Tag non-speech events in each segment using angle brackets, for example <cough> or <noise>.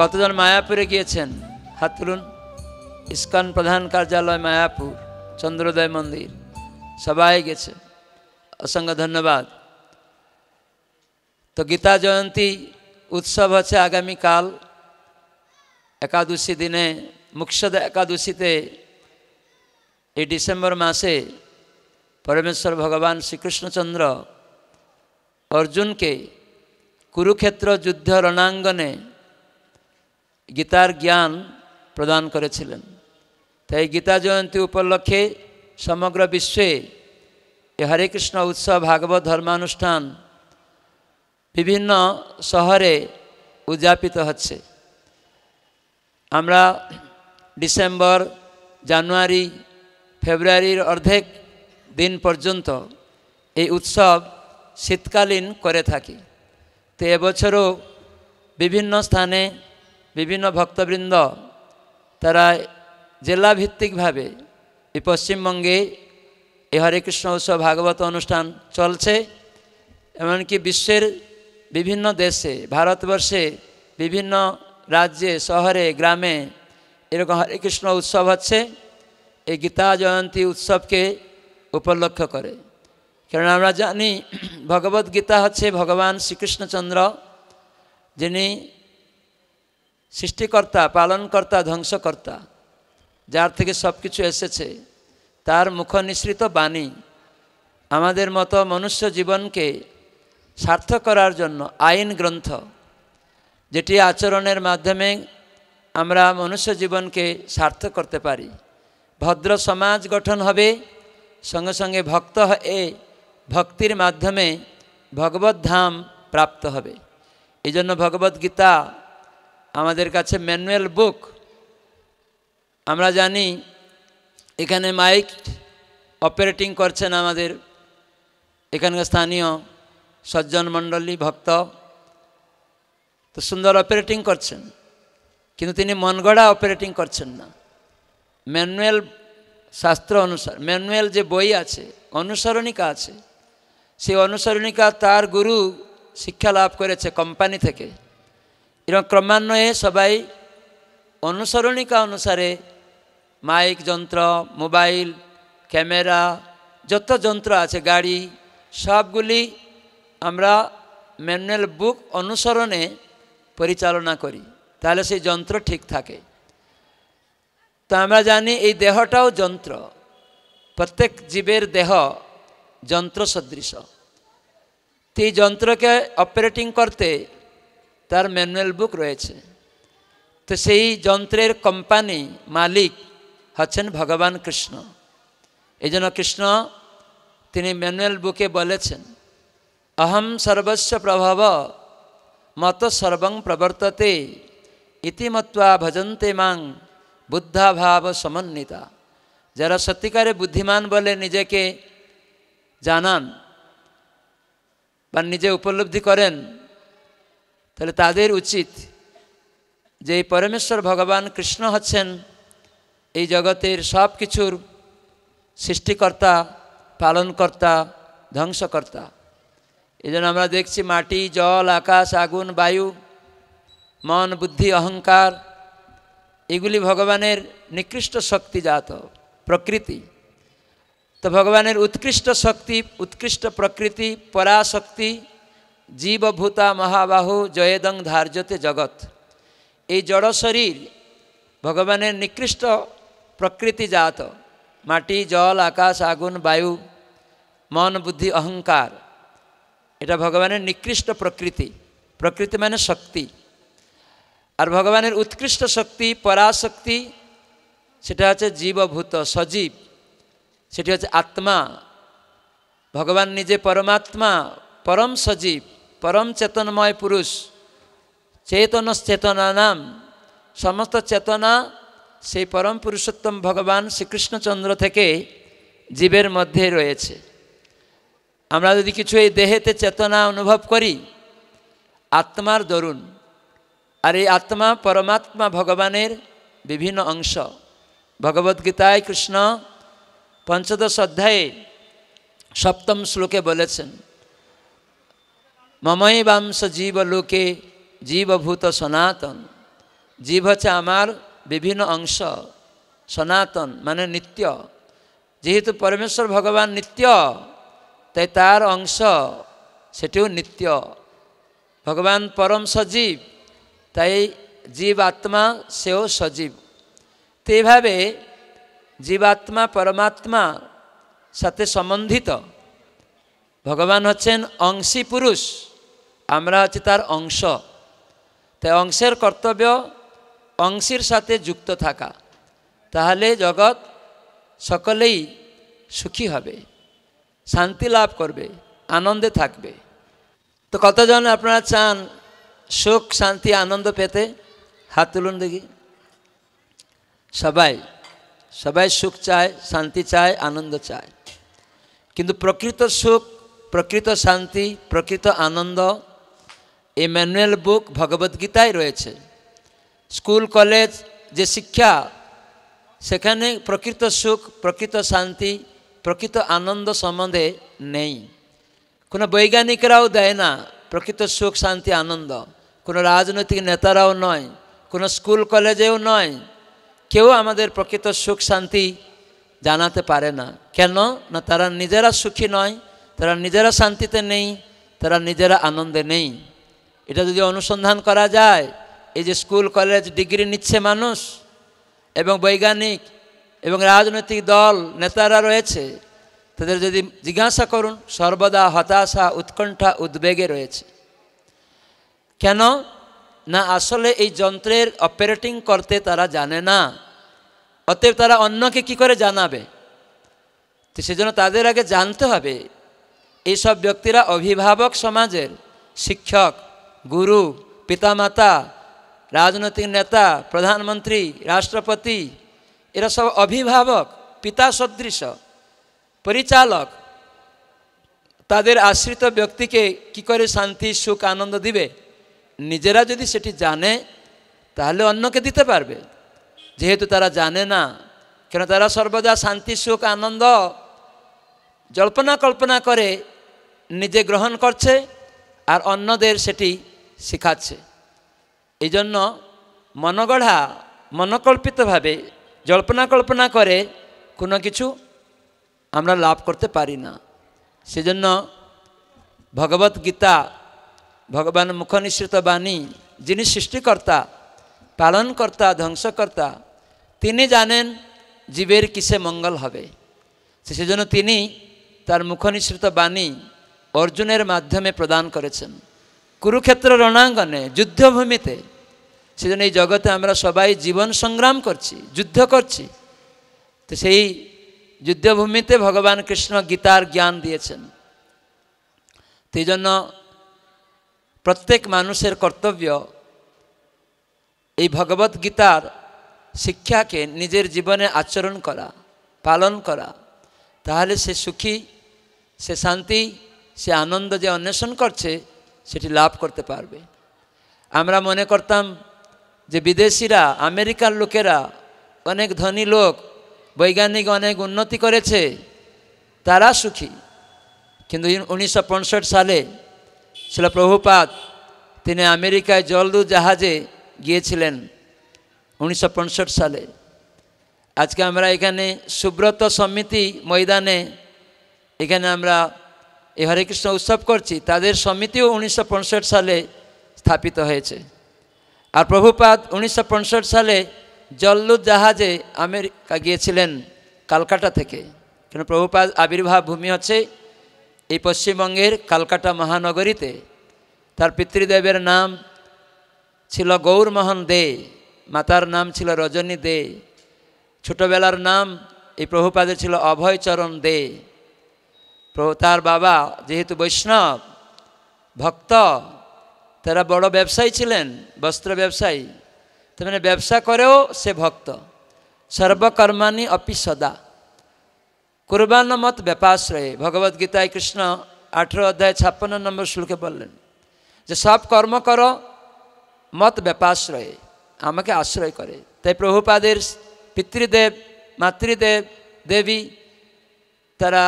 কতজন মায়াপুরে গিয়েছেন হাত তুলুন ইস্কন প্রধান কার্যালয় মায়াপুর চন্দ্রোদয় মন্দির সবাই গেছে অসংখ্য ধন্যবাদ তো গীতা জয়ন্তী উৎসব আছে আগামীকাল একাদশী দিনে মুক্ষদ একাদশীতে এই ডিসেম্বর মাসে পরমেশ্বর ভগবান শ্রীকৃষ্ণচন্দ্র অর্জুনকে কুরুক্ষেত্র যুদ্ধ রণাঙ্গনে গীতার জ্ঞান প্রদান করেছিলেন তাই গীতা জয়ন্তী উপলক্ষে সমগ্র বিশ্বে হরে কৃষ্ণ উৎসব ভাগবত ধর্মানুষ্ঠান বিভিন্ন শহরে উদযাপিত হচ্ছে আমরা ডিসেম্বর জানুয়ারি ফেব্রুয়ারির অর্ধেক দিন পর্যন্ত এই উৎসব শীতকালীন করে থাকি তো এবছরও বিভিন্ন স্থানে বিভিন্ন ভক্তবৃন্দ তারা জেলাভিত্তিকভাবে এই পশ্চিমবঙ্গে এই হরে কৃষ্ণ উৎসব ভাগবত অনুষ্ঠান চলছে এমনকি বিশ্বের বিভিন্ন দেশে ভারতবর্ষে বিভিন্ন রাজ্যে শহরে গ্রামে এরকম হরে কৃষ্ণ উৎসব হচ্ছে এই গীতা জয়ন্তী উৎসবকে উপলক্ষ করে কারণ আমরা জানি ভগবদ্গীতা গীতা হচ্ছে ভগবান শ্রীকৃষ্ণচন্দ্র যিনি সৃষ্টিকর্তা পালনকর্তা ধ্বংসকর্তা যার থেকে সব কিছু এসেছে তার মুখ নিঃসৃত বাণী আমাদের মতো মনুষ্য জীবনকে সার্থক করার জন্য আইন গ্রন্থ যেটি আচরণের মাধ্যমে আমরা মনুষ্য জীবনকে সার্থক করতে পারি ভদ্র সমাজ গঠন হবে সঙ্গে সঙ্গে ভক্ত এ ভক্তির মাধ্যমে ভগবত ধাম প্রাপ্ত হবে এই জন্য ভগবদ্গীতা আমাদের কাছে ম্যানুয়াল বুক আমরা জানি এখানে মাইক অপারেটিং করছেন আমাদের এখানকার স্থানীয় সজ্জন মণ্ডলী ভক্ত তো সুন্দর অপারেটিং করছেন কিন্তু তিনি মনগড়া অপারেটিং করছেন না ম্যানুয়াল শাস্ত্র অনুসার ম্যানুয়াল যে বই আছে অনুসরণিকা আছে সেই অনুসরণিকা তার গুরু শিক্ষা লাভ করেছে কোম্পানি থেকে এরকম ক্রমান্বয়ে সবাই অনুসরণিকা অনুসারে মাইক যন্ত্র মোবাইল ক্যামেরা যত যন্ত্র আছে গাড়ি সবগুলি আমরা ম্যানুয়াল বুক অনুসরণে পরিচালনা করি তাহলে সেই যন্ত্র ঠিক থাকে তো আমরা জানি এই দেহটাও যন্ত্র প্রত্যেক জীবের দেহ যন্ত্র সদৃশ এই যন্ত্রকে অপারেটিং করতে তার ম্যানুয়াল বুক রয়েছে তো সেই যন্ত্রের কোম্পানি মালিক হচ্ছেন ভগবান কৃষ্ণ এই জন্য কৃষ্ণ তিনি ম্যানুয়াল বুকে বলেছেন অহম সর্বস্ব প্রভাব মত সর্বং প্রবর্ততে ইতিমত্বা ভজন্তে মাং বুদ্ধাভাব সমন্বিতা যারা সত্যিকারে বুদ্ধিমান বলে নিজেকে জানান বা নিজে উপলব্ধি করেন তাহলে তাদের উচিত যে পরমেশ্বর ভগবান কৃষ্ণ হচ্ছেন এই জগতের সব কিছুর সৃষ্টিকর্তা পালনকর্তা ধ্বংসকর্তা এই জন্য আমরা দেখছি মাটি জল আকাশ আগুন বায়ু মন বুদ্ধি অহংকার এগুলি ভগবানের নিকৃষ্ট শক্তিজাত প্রকৃতি তো ভগবানের উৎকৃষ্ট শক্তি উৎকৃষ্ট প্রকৃতি পরাশক্তি জীবভূতা মহাবাহু জয়েদং ধার্যতে জগৎ এই জড় শরীর ভগবানের নিকৃষ্ট প্রকৃতি জাত মাটি জল আকাশ আগুন বায়ু মন বুদ্ধি অহংকার এটা ভগবানের নিকৃষ্ট প্রকৃতি প্রকৃতি মানে শক্তি আর ভগবানের উৎকৃষ্ট শক্তি পরাশক্তি সেটা হচ্ছে জীবভূত সজীব সেটি হচ্ছে আত্মা ভগবান নিজে পরমাত্মা পরম সজীব পরম চেতনময় পুরুষ চেতন নাম সমস্ত চেতনা সেই পরম পুরুষোত্তম ভগবান শ্রীকৃষ্ণচন্দ্র থেকে জীবের মধ্যে রয়েছে আমরা যদি কিছু এই দেহেতে চেতনা অনুভব করি আত্মার দরুন আর এই আত্মা পরমাত্মা ভগবানের বিভিন্ন অংশ ভগবদ্গীতায় কৃষ্ণ পঞ্চদশ অধ্যায়ে সপ্তম শ্লোকে বলেছেন মমৈবাংশ জীবলোকে জীবভূত সনাতন জীব হচ্ছে আমার বিভিন্ন অংশ সনাতন মানে নিত্য যেহেতু পরমেশ্বর ভগবান নিত্য তাই তার অংশ সেটিও নিত্য ভগবান পরম সজীব তাই জীব আত্মা সেও সজীব তো এভাবে জীবাত্মা পরমাত্মা সাথে সম্বন্ধিত ভগবান হচ্ছেন অংশী পুরুষ আমরা আছি তার অংশ তাই অংশের কর্তব্য অংশের সাথে যুক্ত থাকা তাহলে জগৎ সকলেই সুখী হবে শান্তি লাভ করবে আনন্দে থাকবে তো কতজন আপনারা চান সুখ শান্তি আনন্দ পেতে হাত তুলুন দেখি সবাই সবাই সুখ চায় শান্তি চায় আনন্দ চায় কিন্তু প্রকৃত সুখ প্রকৃত শান্তি প্রকৃত আনন্দ এই ম্যানুয়াল বুক ভগবদ্গীতায় রয়েছে স্কুল কলেজ যে শিক্ষা সেখানে প্রকৃত সুখ প্রকৃত শান্তি প্রকৃত আনন্দ সম্বন্ধে নেই কোনো বৈজ্ঞানিকরাও দেয় না প্রকৃত সুখ শান্তি আনন্দ কোনো রাজনৈতিক নেতারাও নয় কোনো স্কুল কলেজেও নয় কেউ আমাদের প্রকৃত সুখ শান্তি জানাতে পারে না কেন না তারা নিজেরা সুখী নয় তারা নিজেরা শান্তিতে নেই তারা নিজেরা আনন্দে নেই এটা যদি অনুসন্ধান করা যায় এই যে স্কুল কলেজ ডিগ্রি নিচ্ছে মানুষ এবং বৈজ্ঞানিক এবং রাজনৈতিক দল নেতারা রয়েছে তাদের যদি জিজ্ঞাসা করুন সর্বদা হতাশা উৎকণ্ঠা উদ্বেগে রয়েছে কেন না আসলে এই যন্ত্রের অপারেটিং করতে তারা জানে না অতএব তারা অন্যকে কি করে জানাবে তো সেজন্য তাদের আগে জানতে হবে এইসব ব্যক্তিরা অভিভাবক সমাজের শিক্ষক গুরু পিতামাতা রাজনৈতিক নেতা প্রধানমন্ত্রী রাষ্ট্রপতি এরা সব অভিভাবক পিতা সদৃশ পরিচালক তাদের আশ্রিত ব্যক্তিকে কি করে শান্তি সুখ আনন্দ দিবে নিজেরা যদি সেটি জানে তাহলে অন্যকে দিতে পারবে যেহেতু তারা জানে না কেন তারা সর্বদা শান্তি সুখ আনন্দ জল্পনা কল্পনা করে নিজে গ্রহণ করছে আর অন্যদের সেটি শেখাচ্ছে এই জন্য মনগড়া মনকল্পিতভাবে জল্পনা কল্পনা করে কোনো কিছু আমরা লাভ করতে পারি না সেজন্য ভগবত গীতা ভগবান মুখনিসৃত বাণী যিনি সৃষ্টিকর্তা পালনকর্তা ধ্বংসকর্তা তিনি জানেন জীবের কিসে মঙ্গল হবে সেজন্য তিনি তার মুখনিসৃত বাণী অর্জুনের মাধ্যমে প্রদান করেছেন কুরুক্ষেত্র রণাঙ্গনে যুদ্ধভূমিতে সেজন্য এই জগতে আমরা সবাই জীবন সংগ্রাম করছি যুদ্ধ করছি তো সেই যুদ্ধভূমিতে ভগবান কৃষ্ণ গীতার জ্ঞান দিয়েছেন সেই জন্য প্রত্যেক মানুষের কর্তব্য এই ভগবত গীতার শিক্ষাকে নিজের জীবনে আচরণ করা পালন করা তাহলে সে সুখী সে শান্তি সে আনন্দ যে অন্বেষণ করছে সেটি লাভ করতে পারবে আমরা মনে করতাম যে বিদেশিরা আমেরিকার লোকেরা অনেক ধনী লোক বৈজ্ঞানিক অনেক উন্নতি করেছে তারা সুখী কিন্তু উনিশশো সালে ছিল প্রভুপাত তিনি আমেরিকায় জলদু জাহাজে গিয়েছিলেন উনিশশো সালে আজকে আমরা এখানে সুব্রত সমিতি ময়দানে এখানে আমরা এই হরে কৃষ্ণ উৎসব করছি তাদের সমিতিও উনিশশো সালে স্থাপিত হয়েছে আর প্রভুপাদ উনিশশো সালে জল্লুদ জাহাজে আমেরিকা গিয়েছিলেন কালকাটা থেকে কেন প্রভুপাদ আবির্ভাব ভূমি হচ্ছে এই পশ্চিমবঙ্গের কালকাটা মহানগরীতে তার পিতৃদেবের নাম ছিল গৌরমোহন দে মাতার নাম ছিল রজনী দে ছোটবেলার নাম এই প্রভুপাদের ছিল অভয়চরণ দে তার বাবা যেহেতু বৈষ্ণব ভক্ত তারা বড় ব্যবসায়ী ছিলেন বস্ত্র ব্যবসায়ী তার মানে ব্যবসা করেও সে ভক্ত সর্বকর্মাণী অপি সদা কুরবান মত ব্যাপাশ্রয়ে গীতায় কৃষ্ণ আঠেরো অধ্যায় ছাপ্পান্ন নম্বর শ্লোকে বললেন যে সব কর্ম কর মত ব্যাপাশ্রয়ে আমাকে আশ্রয় করে তাই প্রভুপাদের পিতৃদেব মাতৃদেব দেবী তারা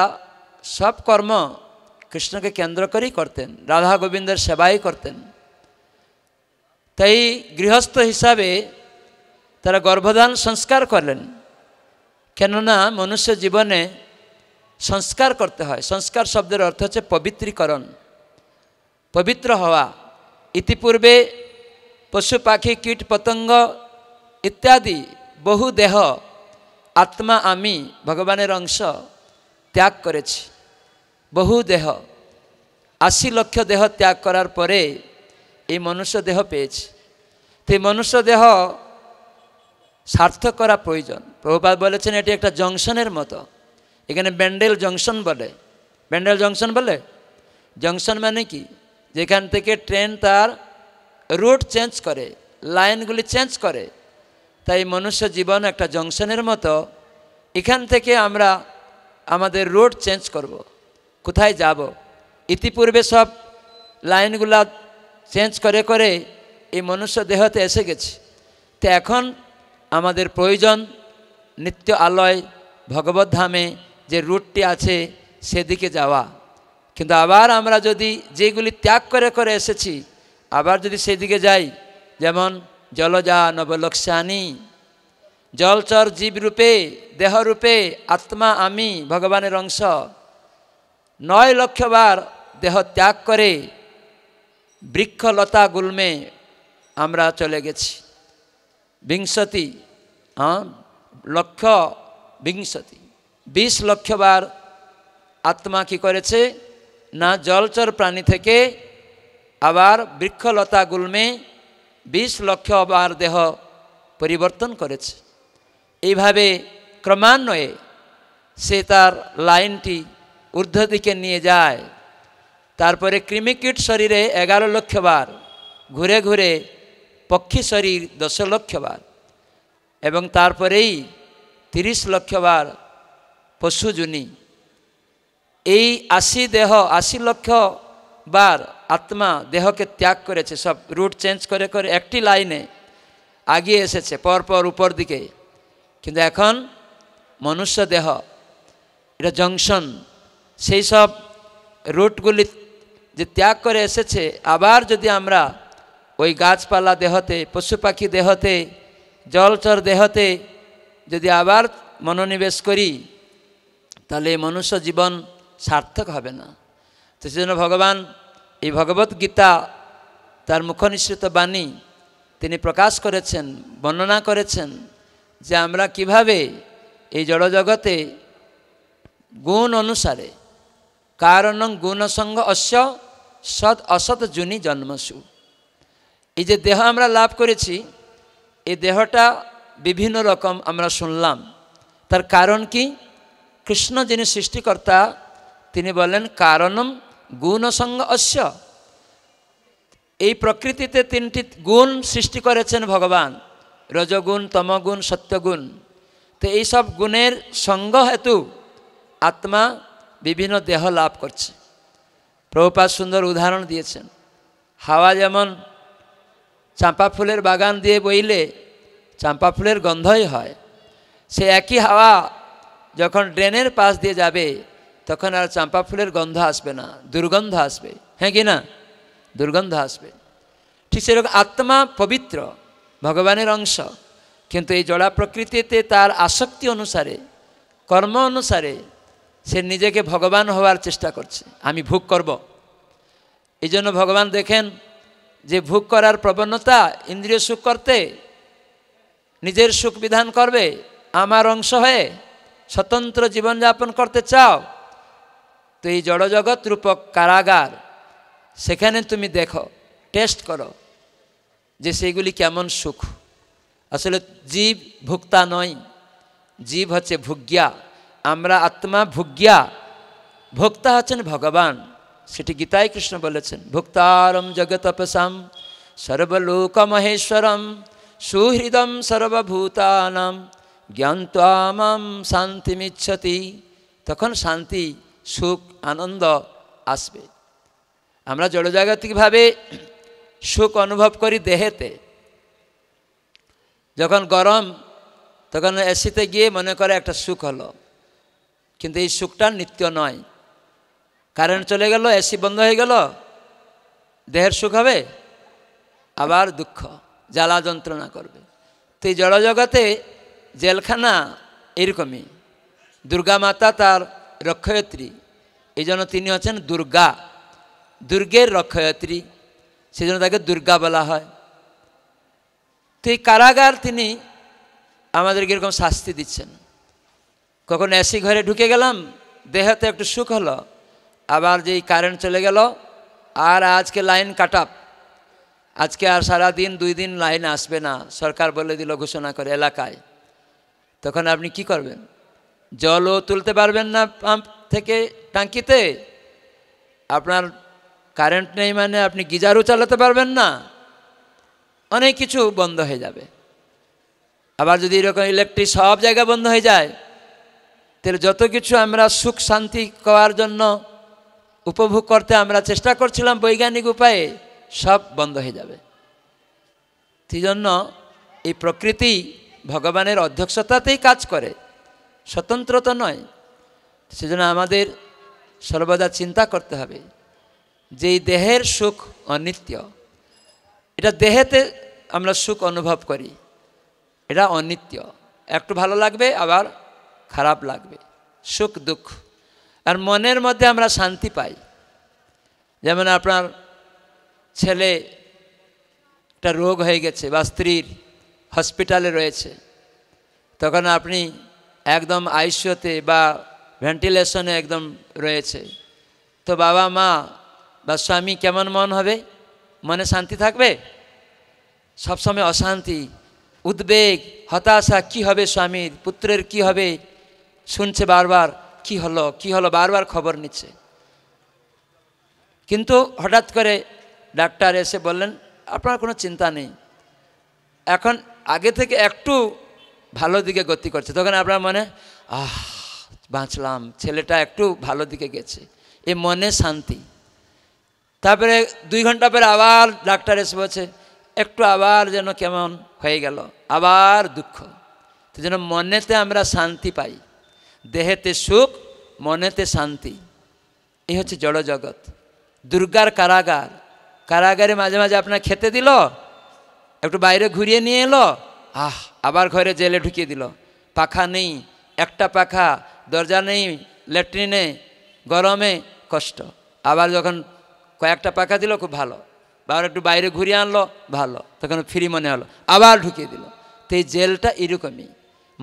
সব কর্ম কৃষ্ণকে কেন্দ্র করেই করতেন রাধা গোবিন্দের সেবাই করতেন তাই গৃহস্থ হিসাবে তারা গর্ভধান সংস্কার করলেন কেননা মনুষ্য জীবনে সংস্কার করতে হয় সংস্কার শব্দের অর্থ হচ্ছে পবিত্রীকরণ পবিত্র হওয়া ইতিপূর্বে পশু পাখি কীট পতঙ্গ ইত্যাদি বহু দেহ আত্মা আমি ভগবানের অংশ ত্যাগ করেছি বহু দেহ আশি লক্ষ দেহ ত্যাগ করার পরে এই মনুষ্য দেহ পেয়েছে তো মনুষ্য দেহ স্বার্থ করা প্রয়োজন প্রভুপাত বলেছেন এটি একটা জংশনের মতো এখানে ব্যান্ডেল জংশন বলে ব্যান্ডেল জংশন বলে জংশন মানে কি যেখান থেকে ট্রেন তার রুট চেঞ্জ করে লাইনগুলি চেঞ্জ করে তাই মনুষ্য জীবন একটা জংশনের মতো এখান থেকে আমরা আমাদের রুট চেঞ্জ করবো কোথায় যাব ইতিপূর্বে সব লাইনগুলা চেঞ্জ করে করে এই মনুষ্য দেহতে এসে গেছে তো এখন আমাদের প্রয়োজন নিত্য আলয় ভগবত ধামে যে রুটটি আছে সেদিকে যাওয়া কিন্তু আবার আমরা যদি যেগুলি ত্যাগ করে করে এসেছি আবার যদি সেদিকে যাই যেমন জলজা নবলক্সানি জলচর জীবরূপে দেহরূপে আত্মা আমি ভগবানের অংশ নয় লক্ষবার দেহ ত্যাগ করে বৃক্ষলতা গুলমে আমরা চলে গেছি বিংশতি হ্যাঁ লক্ষ বিংশতি বিশ লক্ষবার আত্মা কি করেছে না জলচর প্রাণী থেকে আবার বৃক্ষলতা গুলমে বিশ লক্ষ দেহ পরিবর্তন করেছে এইভাবে ক্রমান্বয়ে সে তার লাইনটি ঊর্ধ্ব দিকে নিয়ে যায় তারপরে কৃমিকীট শরীরে এগারো লক্ষ বার ঘুরে ঘুরে পক্ষী শরীর দশ লক্ষ বার এবং তারপরেই তিরিশ লক্ষ বার পশুজুনি এই আশি দেহ আশি লক্ষ বার আত্মা দেহকে ত্যাগ করেছে সব রুট চেঞ্জ করে করে একটি লাইনে আগিয়ে এসেছে পরপর উপর দিকে কিন্তু এখন মনুষ্য দেহ এটা জংশন সেই সব রুটগুলি যে ত্যাগ করে এসেছে আবার যদি আমরা ওই গাছপালা দেহতে পশু পাখি দেহতে জলচর দেহতে যদি আবার মনোনিবেশ করি তাহলে মনুষ্য জীবন সার্থক হবে না তো সেজন্য ভগবান এই ভগবত গীতা তার নিশ্চিত বাণী তিনি প্রকাশ করেছেন বর্ণনা করেছেন যে আমরা কিভাবে এই জড়জগতে গুণ অনুসারে কারণ গুণসঙ্গ অস্য সৎ অসৎ জুনি জন্মসু এই যে দেহ আমরা লাভ করেছি এই দেহটা বিভিন্ন রকম আমরা শুনলাম তার কারণ কি কৃষ্ণ যিনি সৃষ্টিকর্তা তিনি বলেন কারণম গুণসঙ্গ অস্য এই প্রকৃতিতে তিনটি গুণ সৃষ্টি করেছেন ভগবান রজগুণ তমগুণ সত্যগুণ তো এইসব গুণের সঙ্গ হেতু আত্মা বিভিন্ন দেহ লাভ করছে প্রভুপাত সুন্দর উদাহরণ দিয়েছেন হাওয়া যেমন চাঁপা ফুলের বাগান দিয়ে বইলে চাঁপা ফুলের গন্ধই হয় সে একই হাওয়া যখন ড্রেনের পাশ দিয়ে যাবে তখন আর চাঁপা ফুলের গন্ধ আসবে না দুর্গন্ধ আসবে হ্যাঁ কি না দুর্গন্ধ আসবে ঠিক সেরকম আত্মা পবিত্র ভগবানের অংশ কিন্তু এই জড়া প্রকৃতিতে তার আসক্তি অনুসারে কর্ম অনুসারে সে নিজেকে ভগবান হওয়ার চেষ্টা করছে আমি ভোগ করব। এই জন্য ভগবান দেখেন যে ভোগ করার প্রবণতা ইন্দ্রিয় সুখ করতে নিজের সুখ বিধান করবে আমার অংশ হয়ে স্বতন্ত্র জীবনযাপন করতে চাও তো এই জড়জগৎ রূপক কারাগার সেখানে তুমি দেখো টেস্ট করো যে সেইগুলি কেমন সুখ আসলে জীব ভুক্তা নয় জীব হচ্ছে ভুগ্য়া আমরা আত্মা ভুগ্যা ভোক্তা হচ্ছেন ভগবান সেটি গীতায় কৃষ্ণ বলেছেন ভোক্তারম জগতপসাম সর্বলোক মহেশ্বরম সুহৃদম সর্বভূতানাম শান্তি মিচ্ছতি তখন শান্তি সুখ আনন্দ আসবে আমরা জড়জাগতিকভাবে সুখ অনুভব করি দেহেতে যখন গরম তখন এসিতে গিয়ে মনে করে একটা সুখ হলো কিন্তু এই সুখটা নিত্য নয় কারেন্ট চলে গেল এসি বন্ধ হয়ে গেল দেহের সুখ হবে আবার দুঃখ জ্বালা যন্ত্রণা করবে তো এই জড়জগতে জেলখানা এরকমই দুর্গা মাতা তার রক্ষয়ত্রী এই জন্য তিনি হচ্ছেন দুর্গা দুর্গের রক্ষয়ত্রী সেজন্য তাকে দুর্গা বলা হয় তো এই কারাগার তিনি আমাদেরকে এরকম শাস্তি দিচ্ছেন কখনো এসি ঘরে ঢুকে গেলাম দেহতে একটু সুখ হলো আবার যেই কারেন্ট চলে গেল আর আজকে লাইন কাট আজকে আর সারা দিন দুই দিন লাইন আসবে না সরকার বলে দিল ঘোষণা করে এলাকায় তখন আপনি কি করবেন জলও তুলতে পারবেন না পাম্প থেকে টাঙ্কিতে আপনার কারেন্ট নেই মানে আপনি গিজারও চালাতে পারবেন না অনেক কিছু বন্ধ হয়ে যাবে আবার যদি এরকম ইলেকট্রিক সব জায়গা বন্ধ হয়ে যায় তাহলে যত কিছু আমরা সুখ শান্তি করার জন্য উপভোগ করতে আমরা চেষ্টা করছিলাম বৈজ্ঞানিক উপায়ে সব বন্ধ হয়ে যাবে সেই জন্য এই প্রকৃতি ভগবানের অধ্যক্ষতাতেই কাজ করে স্বতন্ত্র তো নয় সেজন্য আমাদের সর্বদা চিন্তা করতে হবে যে দেহের সুখ অনিত্য এটা দেহেতে আমরা সুখ অনুভব করি এটা অনিত্য একটু ভালো লাগবে আবার খারাপ লাগবে সুখ দুঃখ আর মনের মধ্যে আমরা শান্তি পাই যেমন আপনার ছেলে একটা রোগ হয়ে গেছে বা স্ত্রীর হসপিটালে রয়েছে তখন আপনি একদম আইসিওতে বা ভেন্টিলেশনে একদম রয়েছে তো বাবা মা বা স্বামী কেমন মন হবে মনে শান্তি থাকবে সবসময় অশান্তি উদ্বেগ হতাশা কি হবে স্বামীর পুত্রের কি হবে শুনছে বারবার কি হলো কি হলো বারবার খবর নিচ্ছে কিন্তু হঠাৎ করে ডাক্তার এসে বললেন আপনার কোনো চিন্তা নেই এখন আগে থেকে একটু ভালো দিকে গতি করছে তখন আপনার মনে আহ বাঁচলাম ছেলেটা একটু ভালো দিকে গেছে এ মনে শান্তি তারপরে দুই ঘন্টা পরে আবার ডাক্তার এসে বলছে একটু আবার যেন কেমন হয়ে গেল আবার দুঃখ তো যেন মনেতে আমরা শান্তি পাই দেহেতে সুখ মনেতে শান্তি এই হচ্ছে জড় জগৎ দুর্গার কারাগার কারাগারে মাঝে মাঝে আপনার খেতে দিল একটু বাইরে ঘুরিয়ে নিয়ে এলো আহ আবার ঘরে জেলে ঢুকিয়ে দিল পাখা নেই একটা পাখা দরজা নেই ল্যাট্রিনে গরমে কষ্ট আবার যখন কয়েকটা পাখা দিল খুব ভালো আবার একটু বাইরে ঘুরিয়ে আনলো ভালো তখন ফ্রি মনে হলো আবার ঢুকিয়ে দিল তো এই জেলটা এরকমই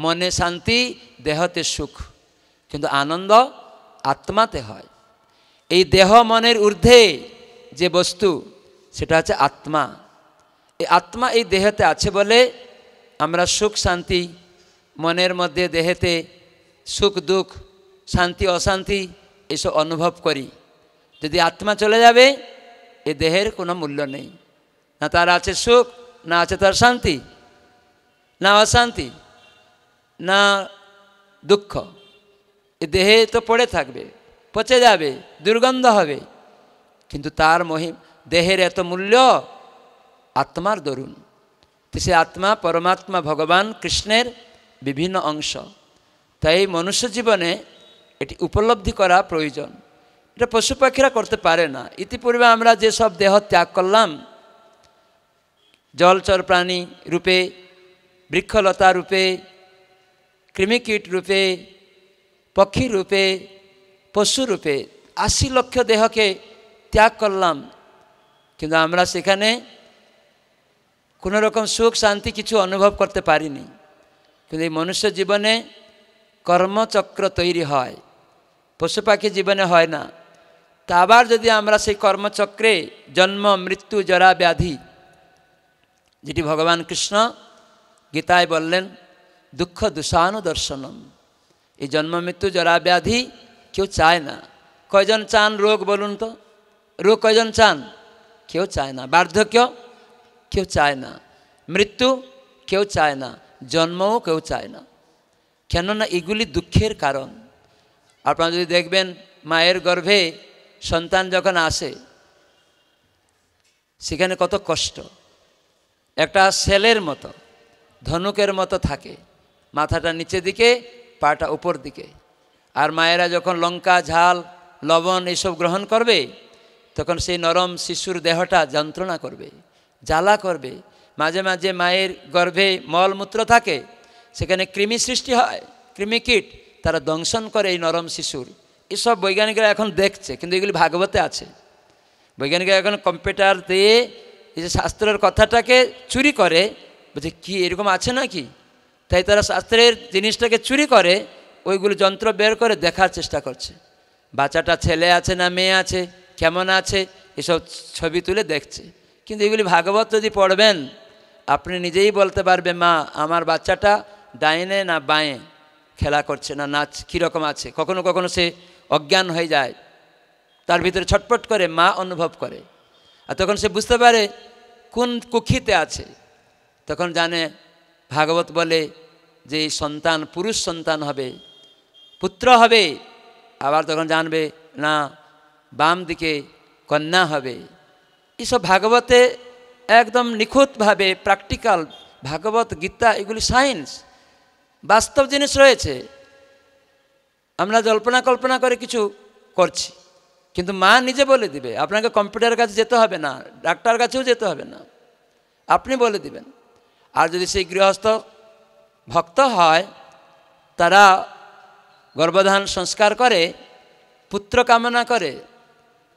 মনে শান্তি দেহতে সুখ কিন্তু আনন্দ আত্মাতে হয় এই দেহ মনের ঊর্ধ্বে যে বস্তু সেটা হচ্ছে আত্মা এই আত্মা এই দেহতে আছে বলে আমরা সুখ শান্তি মনের মধ্যে দেহেতে সুখ দুঃখ শান্তি অশান্তি এসব অনুভব করি যদি আত্মা চলে যাবে এ দেহের কোনো মূল্য নেই না তার আছে সুখ না আছে তার শান্তি না অশান্তি না দুঃখ এ দেহে তো পড়ে থাকবে পচে যাবে দুর্গন্ধ হবে কিন্তু তার মহিম দেহের এত মূল্য আত্মার দরুন সে আত্মা পরমাত্মা ভগবান কৃষ্ণের বিভিন্ন অংশ তাই মনুষ্য জীবনে এটি উপলব্ধি করা প্রয়োজন এটা পশু পাখিরা করতে পারে না ইতিপূর্বে আমরা যেসব দেহ ত্যাগ করলাম জলচর প্রাণী রূপে বৃক্ষলতা রূপে কৃমিকীট রূপে পক্ষী রূপে পশু রূপে আশি লক্ষ দেহকে ত্যাগ করলাম কিন্তু আমরা সেখানে কোনো রকম সুখ শান্তি কিছু অনুভব করতে পারিনি কিন্তু এই মনুষ্য জীবনে কর্মচক্র তৈরি হয় পশু পাখি জীবনে হয় না তা আবার যদি আমরা সেই কর্মচক্রে জন্ম মৃত্যু জরা ব্যাধি যেটি ভগবান কৃষ্ণ গীতায় বললেন দুঃখ দুষানু দর্শন এই জন্ম মৃত্যু জরা ব্যাধি কেউ চায় না কয়জন চান রোগ বলুন তো রোগ কয়জন চান কেউ চায় না বার্ধক্য কেউ চায় না মৃত্যু কেউ চায় না জন্মও কেউ চায় না কেননা এগুলি দুঃখের কারণ আপনারা যদি দেখবেন মায়ের গর্ভে সন্তান যখন আসে সেখানে কত কষ্ট একটা সেলের মতো ধনুকের মতো থাকে মাথাটা নিচে দিকে পাটা উপর দিকে আর মায়েরা যখন লঙ্কা ঝাল লবণ এসব গ্রহণ করবে তখন সেই নরম শিশুর দেহটা যন্ত্রণা করবে জ্বালা করবে মাঝে মাঝে মায়ের গর্ভে মলমূত্র থাকে সেখানে কৃমি সৃষ্টি হয় কৃমি তারা দংশন করে এই নরম শিশুর এসব বৈজ্ঞানিকরা এখন দেখছে কিন্তু এগুলি ভাগবতে আছে বৈজ্ঞানিকরা এখন কম্পিউটার দিয়ে এই যে শাস্ত্রের কথাটাকে চুরি করে বলছে কি এরকম আছে নাকি তাই তারা শাস্ত্রের জিনিসটাকে চুরি করে ওইগুলো যন্ত্র বের করে দেখার চেষ্টা করছে বাচ্চাটা ছেলে আছে না মেয়ে আছে কেমন আছে এসব ছবি তুলে দেখছে কিন্তু এগুলি ভাগবত যদি পড়বেন আপনি নিজেই বলতে পারবে মা আমার বাচ্চাটা ডাইনে না বাঁয়ে খেলা করছে না নাচ কীরকম আছে কখনো কখনো সে অজ্ঞান হয়ে যায় তার ভিতরে ছটপট করে মা অনুভব করে আর তখন সে বুঝতে পারে কোন কুক্ষিতে আছে তখন জানে ভাগবত বলে যে সন্তান পুরুষ সন্তান হবে পুত্র হবে আবার তখন জানবে না বাম দিকে কন্যা হবে এসব ভাগবতে একদম নিখুঁতভাবে প্র্যাকটিক্যাল ভাগবত গীতা এগুলি সায়েন্স বাস্তব জিনিস রয়েছে আমরা জল্পনা কল্পনা করে কিছু করছি কিন্তু মা নিজে বলে দিবে আপনাকে কম্পিউটার কাছে যেতে হবে না ডাক্তার কাছেও যেতে হবে না আপনি বলে দিবেন আর যদি সেই গৃহস্থ ভক্ত হয় তারা গর্ভধান সংস্কার করে পুত্র কামনা করে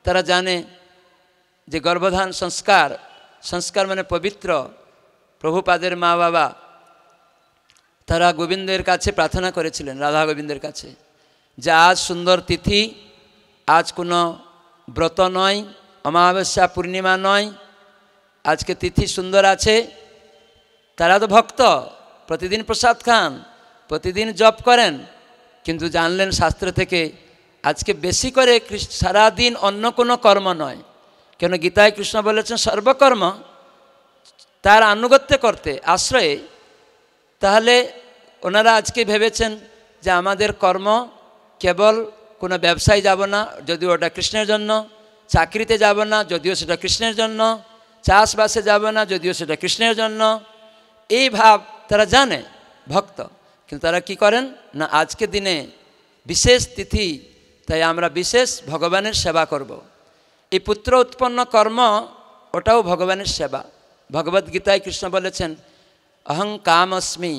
তারা জানে যে গর্ভধান সংস্কার সংস্কার মানে পবিত্র প্রভুপাদের মা বাবা তারা গোবিন্দের কাছে প্রার্থনা করেছিলেন রাধা গোবিন্দের কাছে যে আজ সুন্দর তিথি আজ কোনো ব্রত নয় অমাবস্যা পূর্ণিমা নয় আজকে তিথি সুন্দর আছে তারা তো ভক্ত প্রতিদিন প্রসাদ খান প্রতিদিন জপ করেন কিন্তু জানলেন শাস্ত্র থেকে আজকে বেশি করে সারাদিন অন্য কোনো কর্ম নয় কেন গীতায় কৃষ্ণ বলেছেন সর্বকর্ম তার আনুগত্য করতে আশ্রয়ে তাহলে ওনারা আজকে ভেবেছেন যে আমাদের কর্ম কেবল কোনো ব্যবসায় যাব না যদিও ওটা কৃষ্ণের জন্য চাকরিতে যাব না যদিও সেটা কৃষ্ণের জন্য চাষবাসে যাব না যদিও সেটা কৃষ্ণের জন্য এই ভাব তারা জানে ভক্ত কিন্তু তারা কি করেন না আজকে দিনে বিশেষ তিথি তাই আমরা বিশেষ ভগবানের সেবা করব। এই পুত্র উৎপন্ন কর্ম ওটাও ভগবানের সেবা ভগবদ গীতায় কৃষ্ণ বলেছেন অহং কামস্মি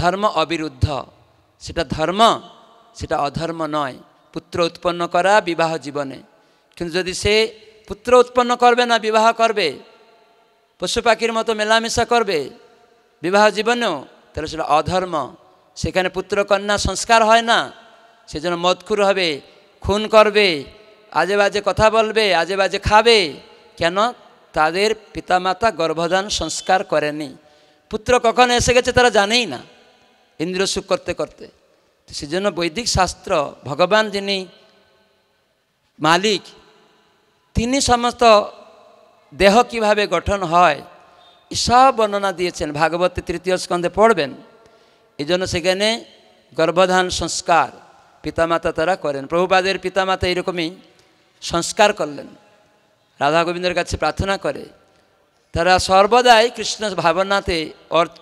ধর্ম অবিরুদ্ধ সেটা ধর্ম সেটা অধর্ম নয় পুত্র উৎপন্ন করা বিবাহ জীবনে কিন্তু যদি সে পুত্র উৎপন্ন করবে না বিবাহ করবে পশু পাখির মতো মেলামেশা করবে বিবাহ জীবনেও তাহলে সেটা অধর্ম সেখানে পুত্রকন্যা সংস্কার হয় না সেজন্য মদখুর হবে খুন করবে আজে বাজে কথা বলবে আজে বাজে খাবে কেন তাদের পিতামাতা গর্ভধান সংস্কার করেনি পুত্র কখন এসে গেছে তারা জানেই না ইন্দ্র সুখ করতে করতে সেজন্য বৈদিক শাস্ত্র ভগবান যিনি মালিক তিনি সমস্ত দেহ কিভাবে গঠন হয় সব বর্ণনা দিয়েছেন ভাগবতী তৃতীয় স্কন্ধে পড়বেন এই জন্য সেখানে গর্ভধান সংস্কার পিতামাতা তারা করেন প্রভুপাদের পিতামাতা এরকমই সংস্কার করলেন রাধা গোবিন্দের কাছে প্রার্থনা করে তারা সর্বদাই কৃষ্ণ ভাবনাতে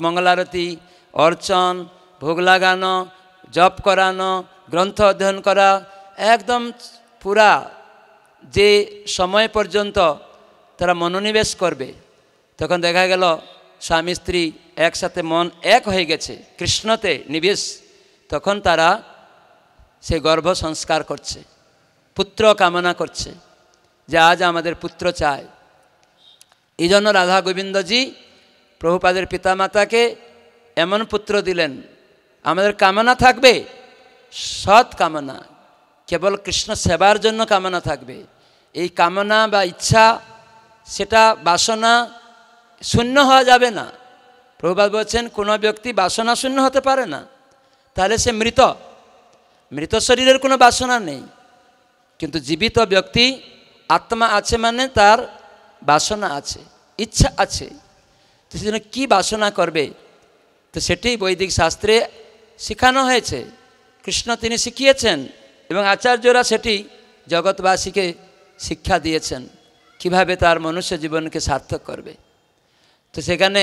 মঙ্গলারতি অর্চন ভোগ লাগানো জপ করানো গ্রন্থ অধ্যয়ন করা একদম পুরা যে সময় পর্যন্ত তারা মনোনিবেশ করবে তখন দেখা গেল স্বামী স্ত্রী একসাথে মন এক হয়ে গেছে কৃষ্ণতে নিবেশ তখন তারা সে গর্ভ সংস্কার করছে পুত্র কামনা করছে যে আজ আমাদের পুত্র চায় এই জন্য রাধা গোবিন্দজি প্রভুপাদের পিতামাতাকে এমন পুত্র দিলেন আমাদের কামনা থাকবে সৎ কামনা কেবল কৃষ্ণ সেবার জন্য কামনা থাকবে এই কামনা বা ইচ্ছা সেটা বাসনা শূন্য হওয়া যাবে না প্রভুপাত বলছেন কোনো ব্যক্তি বাসনা শূন্য হতে পারে না তাহলে সে মৃত মৃত শরীরের কোনো বাসনা নেই কিন্তু জীবিত ব্যক্তি আত্মা আছে মানে তার বাসনা আছে ইচ্ছা আছে তো সেজন্য কী বাসনা করবে তো সেটি বৈদিক শাস্ত্রে শেখানো হয়েছে কৃষ্ণ তিনি শিখিয়েছেন এবং আচার্যরা সেটি জগৎবাসীকে শিক্ষা দিয়েছেন কিভাবে তার মনুষ্য জীবনকে সার্থক করবে তো সেখানে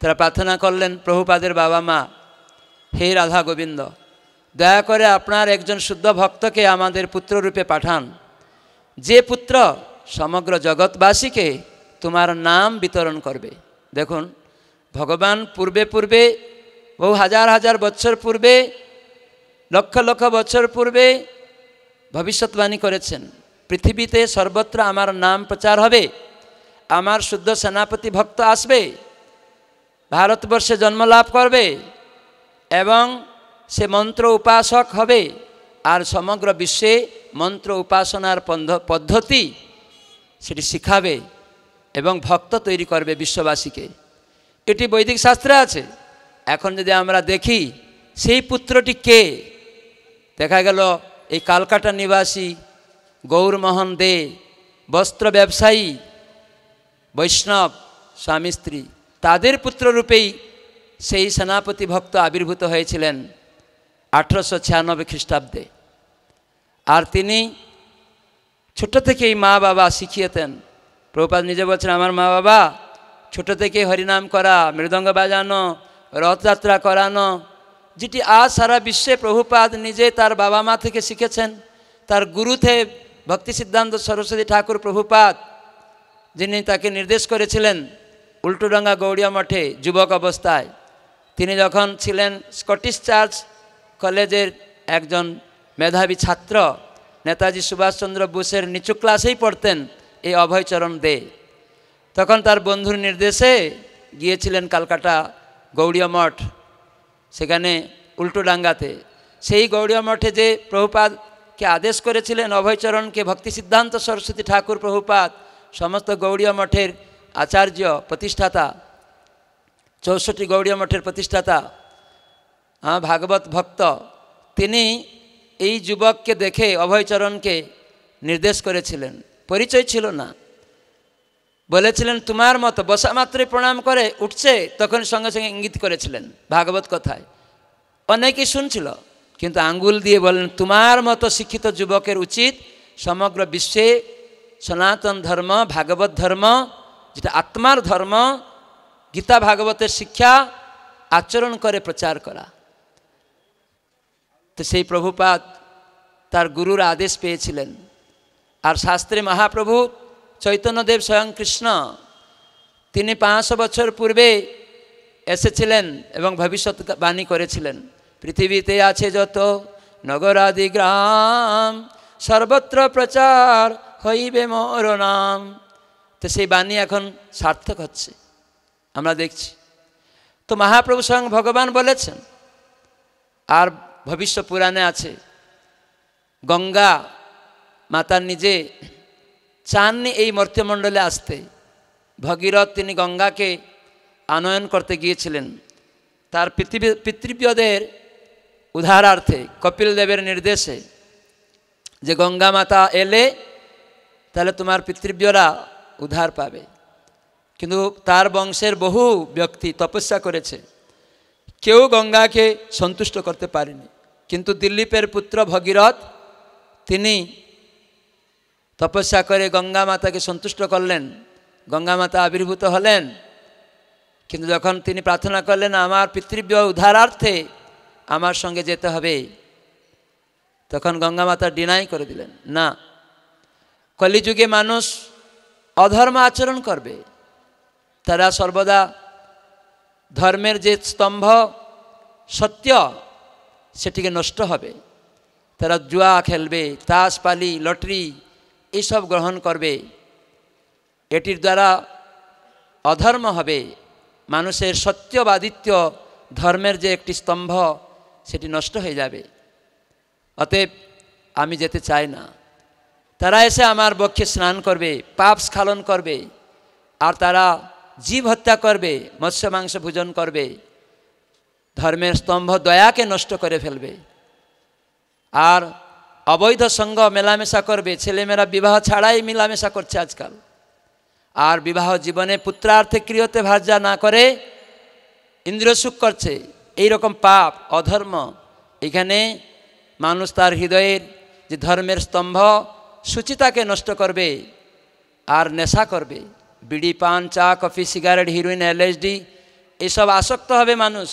তারা প্রার্থনা করলেন প্রভুপাদের বাবা মা হে রাধা গোবিন্দ দয়া করে আপনার একজন শুদ্ধ ভক্তকে আমাদের পুত্ররূপে পাঠান যে পুত্র সমগ্র জগৎবাসীকে তোমার নাম বিতরণ করবে দেখুন ভগবান পূর্বে পূর্বে বহু হাজার হাজার বছর পূর্বে লক্ষ লক্ষ বছর পূর্বে ভবিষ্যৎবাণী করেছেন পৃথিবীতে সর্বত্র আমার নাম প্রচার হবে আমার শুদ্ধ সেনাপতি ভক্ত আসবে ভারতবর্ষে জন্মলাভ করবে এবং সে মন্ত্র উপাসক হবে আর সমগ্র বিশ্বে মন্ত্র উপাসনার পদ্ধতি সেটি শিখাবে এবং ভক্ত তৈরি করবে বিশ্ববাসীকে এটি বৈদিক শাস্ত্রে আছে এখন যদি আমরা দেখি সেই পুত্রটি কে দেখা গেল এই কালকাটা নিবাসী গৌরমোহন দে বস্ত্র ব্যবসায়ী বৈষ্ণব স্বামী স্ত্রী তাদের পুত্ররূপেই সেই সেনাপতি ভক্ত আবির্ভূত হয়েছিলেন আঠেরোশো ছিয়ানব্বই খ্রিস্টাব্দে আর তিনি ছোট থেকেই মা বাবা শিখিয়েতেন প্রভুপাত নিজে বলছেন আমার মা বাবা ছোট থেকে হরিনাম করা মৃদঙ্গ বাজানো রথযাত্রা করানো যেটি আজ সারা বিশ্বে প্রভুপাদ নিজে তার বাবা মা থেকে শিখেছেন তার গুরুতে ভক্তি সিদ্ধান্ত সরস্বতী ঠাকুর প্রভুপাত যিনি তাকে নির্দেশ করেছিলেন উল্টোডাঙ্গা গৌড়িয়া মঠে যুবক অবস্থায় তিনি যখন ছিলেন স্কটিশ চার্চ কলেজের একজন মেধাবী ছাত্র নেতাজি সুভাষচন্দ্র বোসের নিচু ক্লাসেই পড়তেন এই অভয়চরণ দে তখন তার বন্ধুর নির্দেশে গিয়েছিলেন কালকাটা গৌড়িয়া মঠ সেখানে উল্টোডাঙ্গাতে সেই গৌড়িয়া মঠে যে প্রভুপাদকে আদেশ করেছিলেন অভয়চরণকে ভক্তি সিদ্ধান্ত সরস্বতী ঠাকুর প্রভুপাত সমস্ত গৌড়ীয় মঠের আচার্য প্রতিষ্ঠাতা চৌষট্টি গৌড়ীয় মঠের প্রতিষ্ঠাতা হ্যাঁ ভাগবত ভক্ত তিনি এই যুবককে দেখে অভয়চরণকে নির্দেশ করেছিলেন পরিচয় ছিল না বলেছিলেন তোমার মতো বসা মাত্রে প্রণাম করে উঠছে তখন সঙ্গে সঙ্গে ইঙ্গিত করেছিলেন ভাগবত কথায় অনেকেই শুনছিল কিন্তু আঙ্গুল দিয়ে বলেন তোমার মতো শিক্ষিত যুবকের উচিত সমগ্র বিশ্বে সনাতন ধর্ম ভাগবত ধর্ম যেটা আত্মার ধর্ম গীতা ভাগবতের শিক্ষা আচরণ করে প্রচার করা তো সেই প্রভুপাত তার গুরুর আদেশ পেয়েছিলেন আর শাস্ত্রী মহাপ্রভু চৈতন্যদেব স্বয়ং কৃষ্ণ তিনি পাঁচশো বছর পূর্বে এসেছিলেন এবং বাণী করেছিলেন পৃথিবীতে আছে যত নগরাদি গ্রাম সর্বত্র প্রচার হইবে মোর নাম তো সেই বাণী এখন সার্থক হচ্ছে আমরা দেখছি তো মহাপ্রভু স্বয়ং ভগবান বলেছেন আর ভবিষ্য পুরাণে আছে গঙ্গা মাতা নিজে চাননি এই মর্ত্যমণ্ডলে আসতে ভগীরথ তিনি গঙ্গাকে আনয়ন করতে গিয়েছিলেন তার পৃথিবী পিতৃপ্রিয়দের উদাহরণার্থে কপিল দেবের নির্দেশে যে গঙ্গা মাতা এলে তাহলে তোমার পিতৃব্যরা উদ্ধার পাবে কিন্তু তার বংশের বহু ব্যক্তি তপস্যা করেছে কেউ গঙ্গাকে সন্তুষ্ট করতে পারেনি কিন্তু দিলীপের পুত্র ভগীরথ তিনি তপস্যা করে গঙ্গা মাতাকে সন্তুষ্ট করলেন গঙ্গা মাতা আবির্ভূত হলেন কিন্তু যখন তিনি প্রার্থনা করলেন আমার পিতৃব্য উদ্ধারার্থে আমার সঙ্গে যেতে হবে তখন গঙ্গা মাতা ডিনাই করে দিলেন না কলিযুগে মানুষ অধর্ম আচরণ করবে তারা সর্বদা ধর্মের যে স্তম্ভ সত্য সেটিকে নষ্ট হবে তারা জুয়া খেলবে তাস পালি লটারি এইসব গ্রহণ করবে এটির দ্বারা অধর্ম হবে মানুষের সত্যবাদিত্য ধর্মের যে একটি স্তম্ভ সেটি নষ্ট হয়ে যাবে অতএব আমি যেতে চাই না তারা এসে আমার বক্ষে স্নান করবে পাপ স্খালন করবে আর তারা জীব হত্যা করবে মৎস্য মাংস ভোজন করবে ধর্মের স্তম্ভ দয়াকে নষ্ট করে ফেলবে আর অবৈধ সঙ্গ মেলামেশা করবে ছেলেমেয়েরা বিবাহ ছাড়াই মেলামেশা করছে আজকাল আর বিবাহ জীবনে পুত্রার্থে ক্রিয়তে ভার্যা না করে ইন্দ্রসুখ করছে এই রকম পাপ অধর্ম এখানে মানুষ তার হৃদয়ের যে ধর্মের স্তম্ভ সুচিতাকে নষ্ট করবে আর নেশা করবে বিড়ি পান চা কফি সিগারেট হিরোইন এলএসডি এসব আসক্ত হবে মানুষ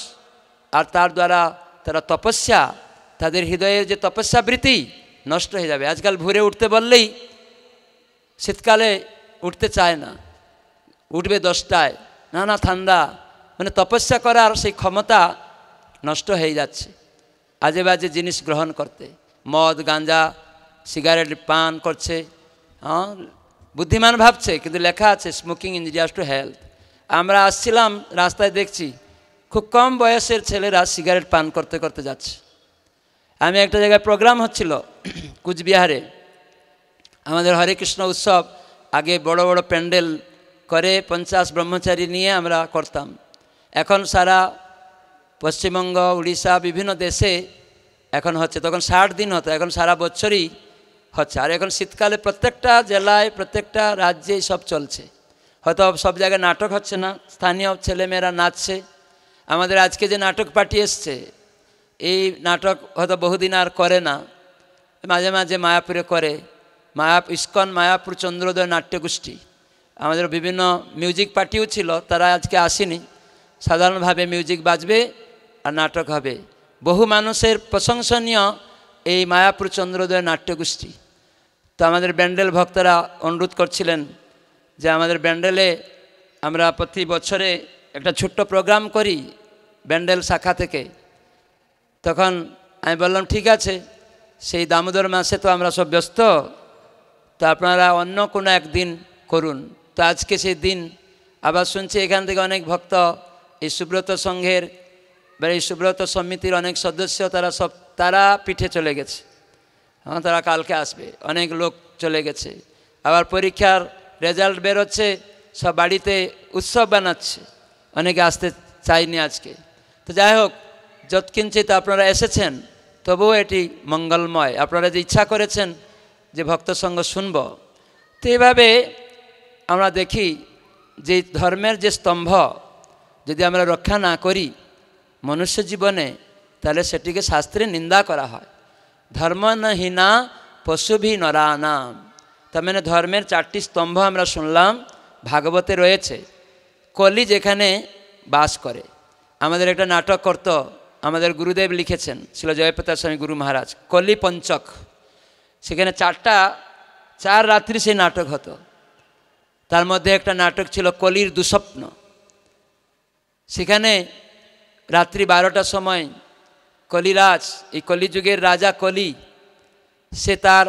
আর তার দ্বারা তারা তপস্যা তাদের হৃদয়ের যে তপস্যা বৃত্তি নষ্ট হয়ে যাবে আজকাল ভোরে উঠতে বললেই শীতকালে উঠতে চায় না উঠবে দশটায় নানা ঠান্ডা মানে তপস্যা করার সেই ক্ষমতা নষ্ট হয়ে যাচ্ছে আজে বাজে জিনিস গ্রহণ করতে মদ গাঁজা সিগারেট পান করছে হ্যাঁ বুদ্ধিমান ভাবছে কিন্তু লেখা আছে স্মোকিং ইঞ্জিনিয়ার্স টু হেলথ আমরা আসছিলাম রাস্তায় দেখছি খুব কম বয়সের ছেলেরা সিগারেট পান করতে করতে যাচ্ছে আমি একটা জায়গায় প্রোগ্রাম হচ্ছিল <clears throat> কুচবিহারে আমাদের হরে কৃষ্ণ উৎসব আগে বড় বড় প্যান্ডেল করে পঞ্চাশ ব্রহ্মচারী নিয়ে আমরা করতাম এখন সারা পশ্চিমবঙ্গ উড়িষ্যা বিভিন্ন দেশে এখন হচ্ছে তখন ষাট দিন হতো এখন সারা বছরই হচ্ছে আর এখন শীতকালে প্রত্যেকটা জেলায় প্রত্যেকটা রাজ্যেই সব চলছে হয়তো সব জায়গায় নাটক হচ্ছে না স্থানীয় ছেলেমেয়েরা নাচছে আমাদের আজকে যে নাটক পার্টি এসছে এই নাটক হয়তো বহুদিন আর করে না মাঝে মাঝে মায়াপুরে করে মায়া ইস্কন মায়াপুর চন্দ্রোদয় নাট্যগোষ্ঠী আমাদের বিভিন্ন মিউজিক পার্টিও ছিল তারা আজকে আসেনি সাধারণভাবে মিউজিক বাজবে আর নাটক হবে বহু মানুষের প্রশংসনীয় এই মায়াপুর চন্দ্রোদয় নাট্যগোষ্ঠী তো আমাদের ব্যান্ডেল ভক্তরা অনুরোধ করছিলেন যে আমাদের ব্যান্ডেলে আমরা প্রতি বছরে একটা ছোট্ট প্রোগ্রাম করি ব্যান্ডেল শাখা থেকে তখন আমি বললাম ঠিক আছে সেই দামোদর মাসে তো আমরা সব ব্যস্ত তো আপনারা অন্য কোনো একদিন করুন তো আজকে সেই দিন আবার শুনছি এখান থেকে অনেক ভক্ত এই সুব্রত সংঘের বা এই সুব্রত সমিতির অনেক সদস্য তারা সব তারা পিঠে চলে গেছে হ্যাঁ তারা কালকে আসবে অনেক লোক চলে গেছে আবার পরীক্ষার রেজাল্ট বেরোচ্ছে সব বাড়িতে উৎসব বানাচ্ছে অনেকে আসতে চায়নি আজকে তো যাই হোক যৎকিঞ্চিত আপনারা এসেছেন তবুও এটি মঙ্গলময় আপনারা যে ইচ্ছা করেছেন যে ভক্ত সঙ্গ শুনব তো এভাবে আমরা দেখি যে ধর্মের যে স্তম্ভ যদি আমরা রক্ষা না করি মনুষ্য জীবনে তাহলে সেটিকে শাস্ত্রে নিন্দা করা হয় ধর্ম নহিনা পশুভি নরানা তার মানে ধর্মের চারটি স্তম্ভ আমরা শুনলাম ভাগবতে রয়েছে কলি যেখানে বাস করে আমাদের একটা নাটক করত আমাদের গুরুদেব লিখেছেন ছিল জয়প্রতা স্বামী গুরু মহারাজ কলি পঞ্চক সেখানে চারটা চার রাত্রি সেই নাটক হতো তার মধ্যে একটা নাটক ছিল কলির দুঃস্বপ্ন সেখানে রাত্রি বারোটার সময় কলিরাজ এই কলিযুগের রাজা কলি সে তার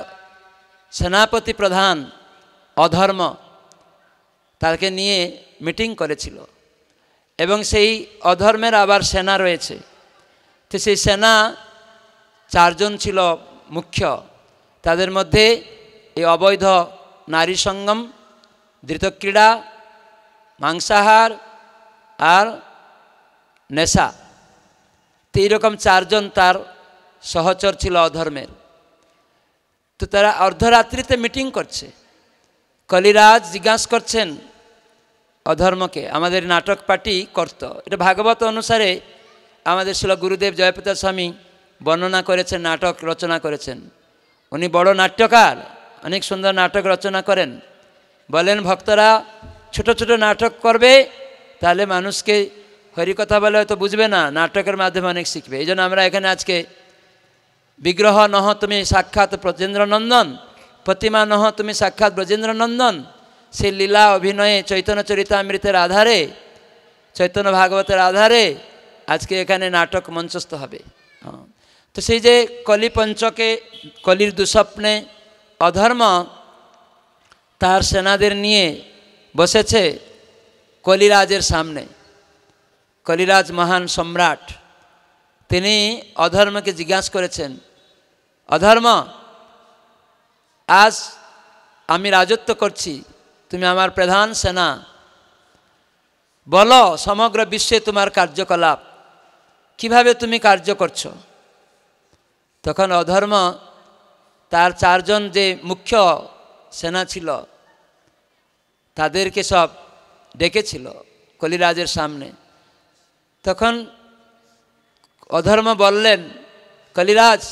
সেনাপতি প্রধান অধর্ম তাকে নিয়ে মিটিং করেছিল এবং সেই অধর্মের আবার সেনা রয়েছে তো সেই সেনা চারজন ছিল মুখ্য তাদের মধ্যে এই অবৈধ নারী সঙ্গম ধৃতক্রীড়া মাংসাহার আর নেশা এইরকম চারজন তার সহচর ছিল অধর্মের তো তারা অর্ধরাত্রিতে মিটিং করছে কলিরাজ জিজ্ঞাস করছেন অধর্মকে আমাদের নাটক পার্টি করত এটা ভাগবত অনুসারে আমাদের ছিল গুরুদেব জয়প্রতা স্বামী বর্ণনা করেছেন নাটক রচনা করেছেন উনি বড় নাট্যকার অনেক সুন্দর নাটক রচনা করেন বলেন ভক্তরা ছোট ছোট নাটক করবে তাহলে মানুষকে কথা বলে হয়তো বুঝবে না নাটকের মাধ্যমে অনেক শিখবে এই জন্য আমরা এখানে আজকে বিগ্রহ নহ তুমি সাক্ষাৎ ব্রজেন্দ্রনন্দন প্রতিমা নহ তুমি সাক্ষাৎ ব্রজেন্দ্রনন্দন সে লীলা অভিনয়ে চৈতন্য চরিতামৃতের আধারে চৈতন্য ভাগবতের আধারে আজকে এখানে নাটক মঞ্চস্থ হবে হ্যাঁ। তো সেই যে কলিপঞ্চকে কলির দুঃস্বপ্নে অধর্ম তার সেনাদের নিয়ে বসেছে কলিরাজের সামনে কলিরাজ মহান সম্রাট তিনি অধর্মকে জিজ্ঞাসা করেছেন অধর্ম আজ আমি রাজত্ব করছি তুমি আমার প্রধান সেনা বলো সমগ্র বিশ্বে তোমার কার্যকলাপ কিভাবে তুমি কার্য করছো তখন অধর্ম তার চারজন যে মুখ্য সেনা ছিল তাদেরকে সব ডেকেছিল কলিরাজের সামনে তখন অধর্ম বললেন কলিরাজ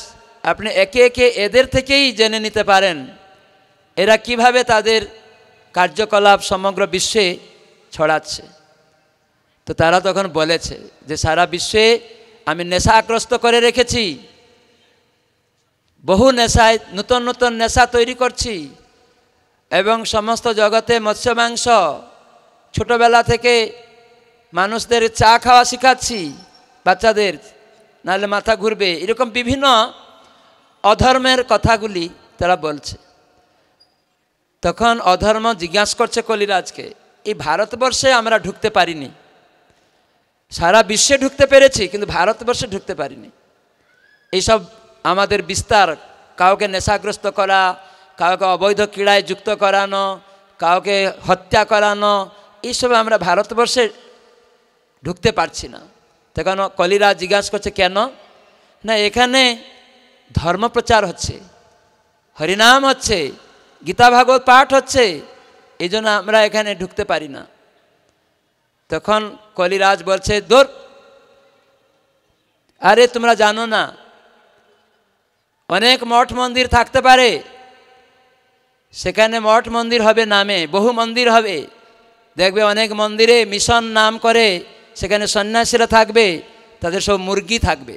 আপনি একে একে এদের থেকেই জেনে নিতে পারেন এরা কিভাবে তাদের কার্যকলাপ সমগ্র বিশ্বে ছড়াচ্ছে তো তারা তখন বলেছে যে সারা বিশ্বে আমি নেশা আক্রস্ত করে রেখেছি বহু নেশায় নূতন নূতন নেশা তৈরি করছি এবং সমস্ত জগতে মৎস্য মাংস ছোটোবেলা থেকে মানুষদের চা খাওয়া শিখাচ্ছি বাচ্চাদের নাহলে মাথা ঘুরবে এরকম বিভিন্ন অধর্মের কথাগুলি তারা বলছে তখন অধর্ম জিজ্ঞাসা করছে কলিরাজকে এই ভারতবর্ষে আমরা ঢুকতে পারিনি সারা বিশ্বে ঢুকতে পেরেছি কিন্তু ভারতবর্ষে ঢুকতে পারিনি এইসব আমাদের বিস্তার কাউকে নেশাগ্রস্ত করা কাউকে অবৈধ ক্রীড়ায় যুক্ত করানো কাউকে হত্যা করানো এইসব আমরা ভারতবর্ষে ঢুকতে পারছি না তখন কলিরা জিজ্ঞাসা করছে কেন না এখানে ধর্ম প্রচার হচ্ছে হরিনাম হচ্ছে গীতা ভাগবত পাঠ হচ্ছে এই জন্য আমরা এখানে ঢুকতে পারি না তখন কলিরাজ বলছে দূর আরে তোমরা জানো না অনেক মঠ মন্দির থাকতে পারে সেখানে মঠ মন্দির হবে নামে বহু মন্দির হবে দেখবে অনেক মন্দিরে মিশন নাম করে সেখানে সন্ন্যাসীরা থাকবে তাদের সব মুরগি থাকবে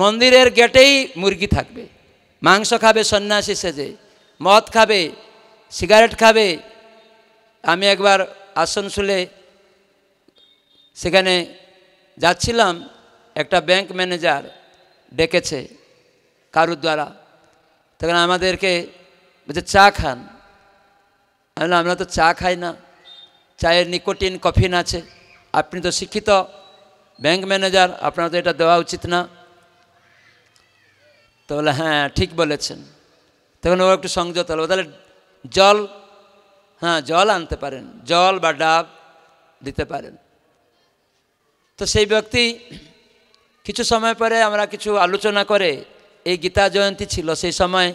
মন্দিরের গেটেই মুরগি থাকবে মাংস খাবে সন্ন্যাসী সেজে মদ খাবে সিগারেট খাবে আমি একবার আসানসোলে সেখানে যাচ্ছিলাম একটা ব্যাংক ম্যানেজার ডেকেছে কারুর দ্বারা তখন আমাদেরকে বলছে চা খান আমরা তো চা খাই না চায়ের নিকোটিন কফিন আছে আপনি তো শিক্ষিত ব্যাংক ম্যানেজার আপনার তো এটা দেওয়া উচিত না তো বলে হ্যাঁ ঠিক বলেছেন তখন ও একটু সংযত হলো তাহলে জল হ্যাঁ জল আনতে পারেন জল বা ডাব দিতে পারেন তো সেই ব্যক্তি কিছু সময় পরে আমরা কিছু আলোচনা করে এই গীতা জয়ন্তী ছিল সেই সময়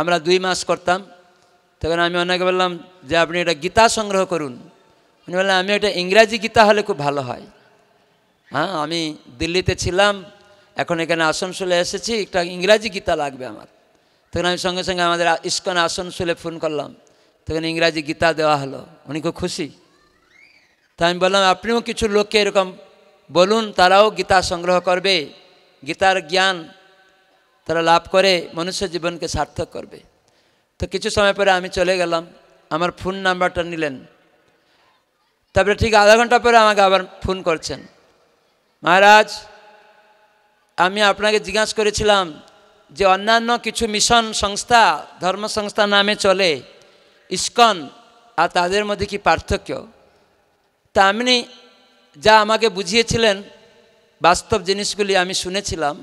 আমরা দুই মাস করতাম তখন আমি অনেকে বললাম যে আপনি এটা গীতা সংগ্রহ করুন উনি বললেন আমি একটা ইংরাজি গীতা হলে খুব ভালো হয় হ্যাঁ আমি দিল্লিতে ছিলাম এখন এখানে আসানসোলে এসেছি একটা ইংরাজি গীতা লাগবে আমার তখন আমি সঙ্গে সঙ্গে আমাদের ইস্কন আসানসোলে ফোন করলাম তখন ইংরাজি গীতা দেওয়া হলো উনি খুব খুশি তা আমি বললাম আপনিও কিছু লোককে এরকম বলুন তারাও গীতা সংগ্রহ করবে গীতার জ্ঞান তারা লাভ করে মনুষ্য জীবনকে সার্থক করবে তো কিছু সময় পরে আমি চলে গেলাম আমার ফোন নাম্বারটা নিলেন তারপরে ঠিক আধা ঘন্টা পরে আমাকে আবার ফোন করছেন মহারাজ আমি আপনাকে জিজ্ঞাসা করেছিলাম যে অন্যান্য কিছু মিশন সংস্থা ধর্ম সংস্থা নামে চলে ইস্কন আর তাদের মধ্যে কি পার্থক্য তা আপনি যা আমাকে বুঝিয়েছিলেন বাস্তব জিনিসগুলি আমি শুনেছিলাম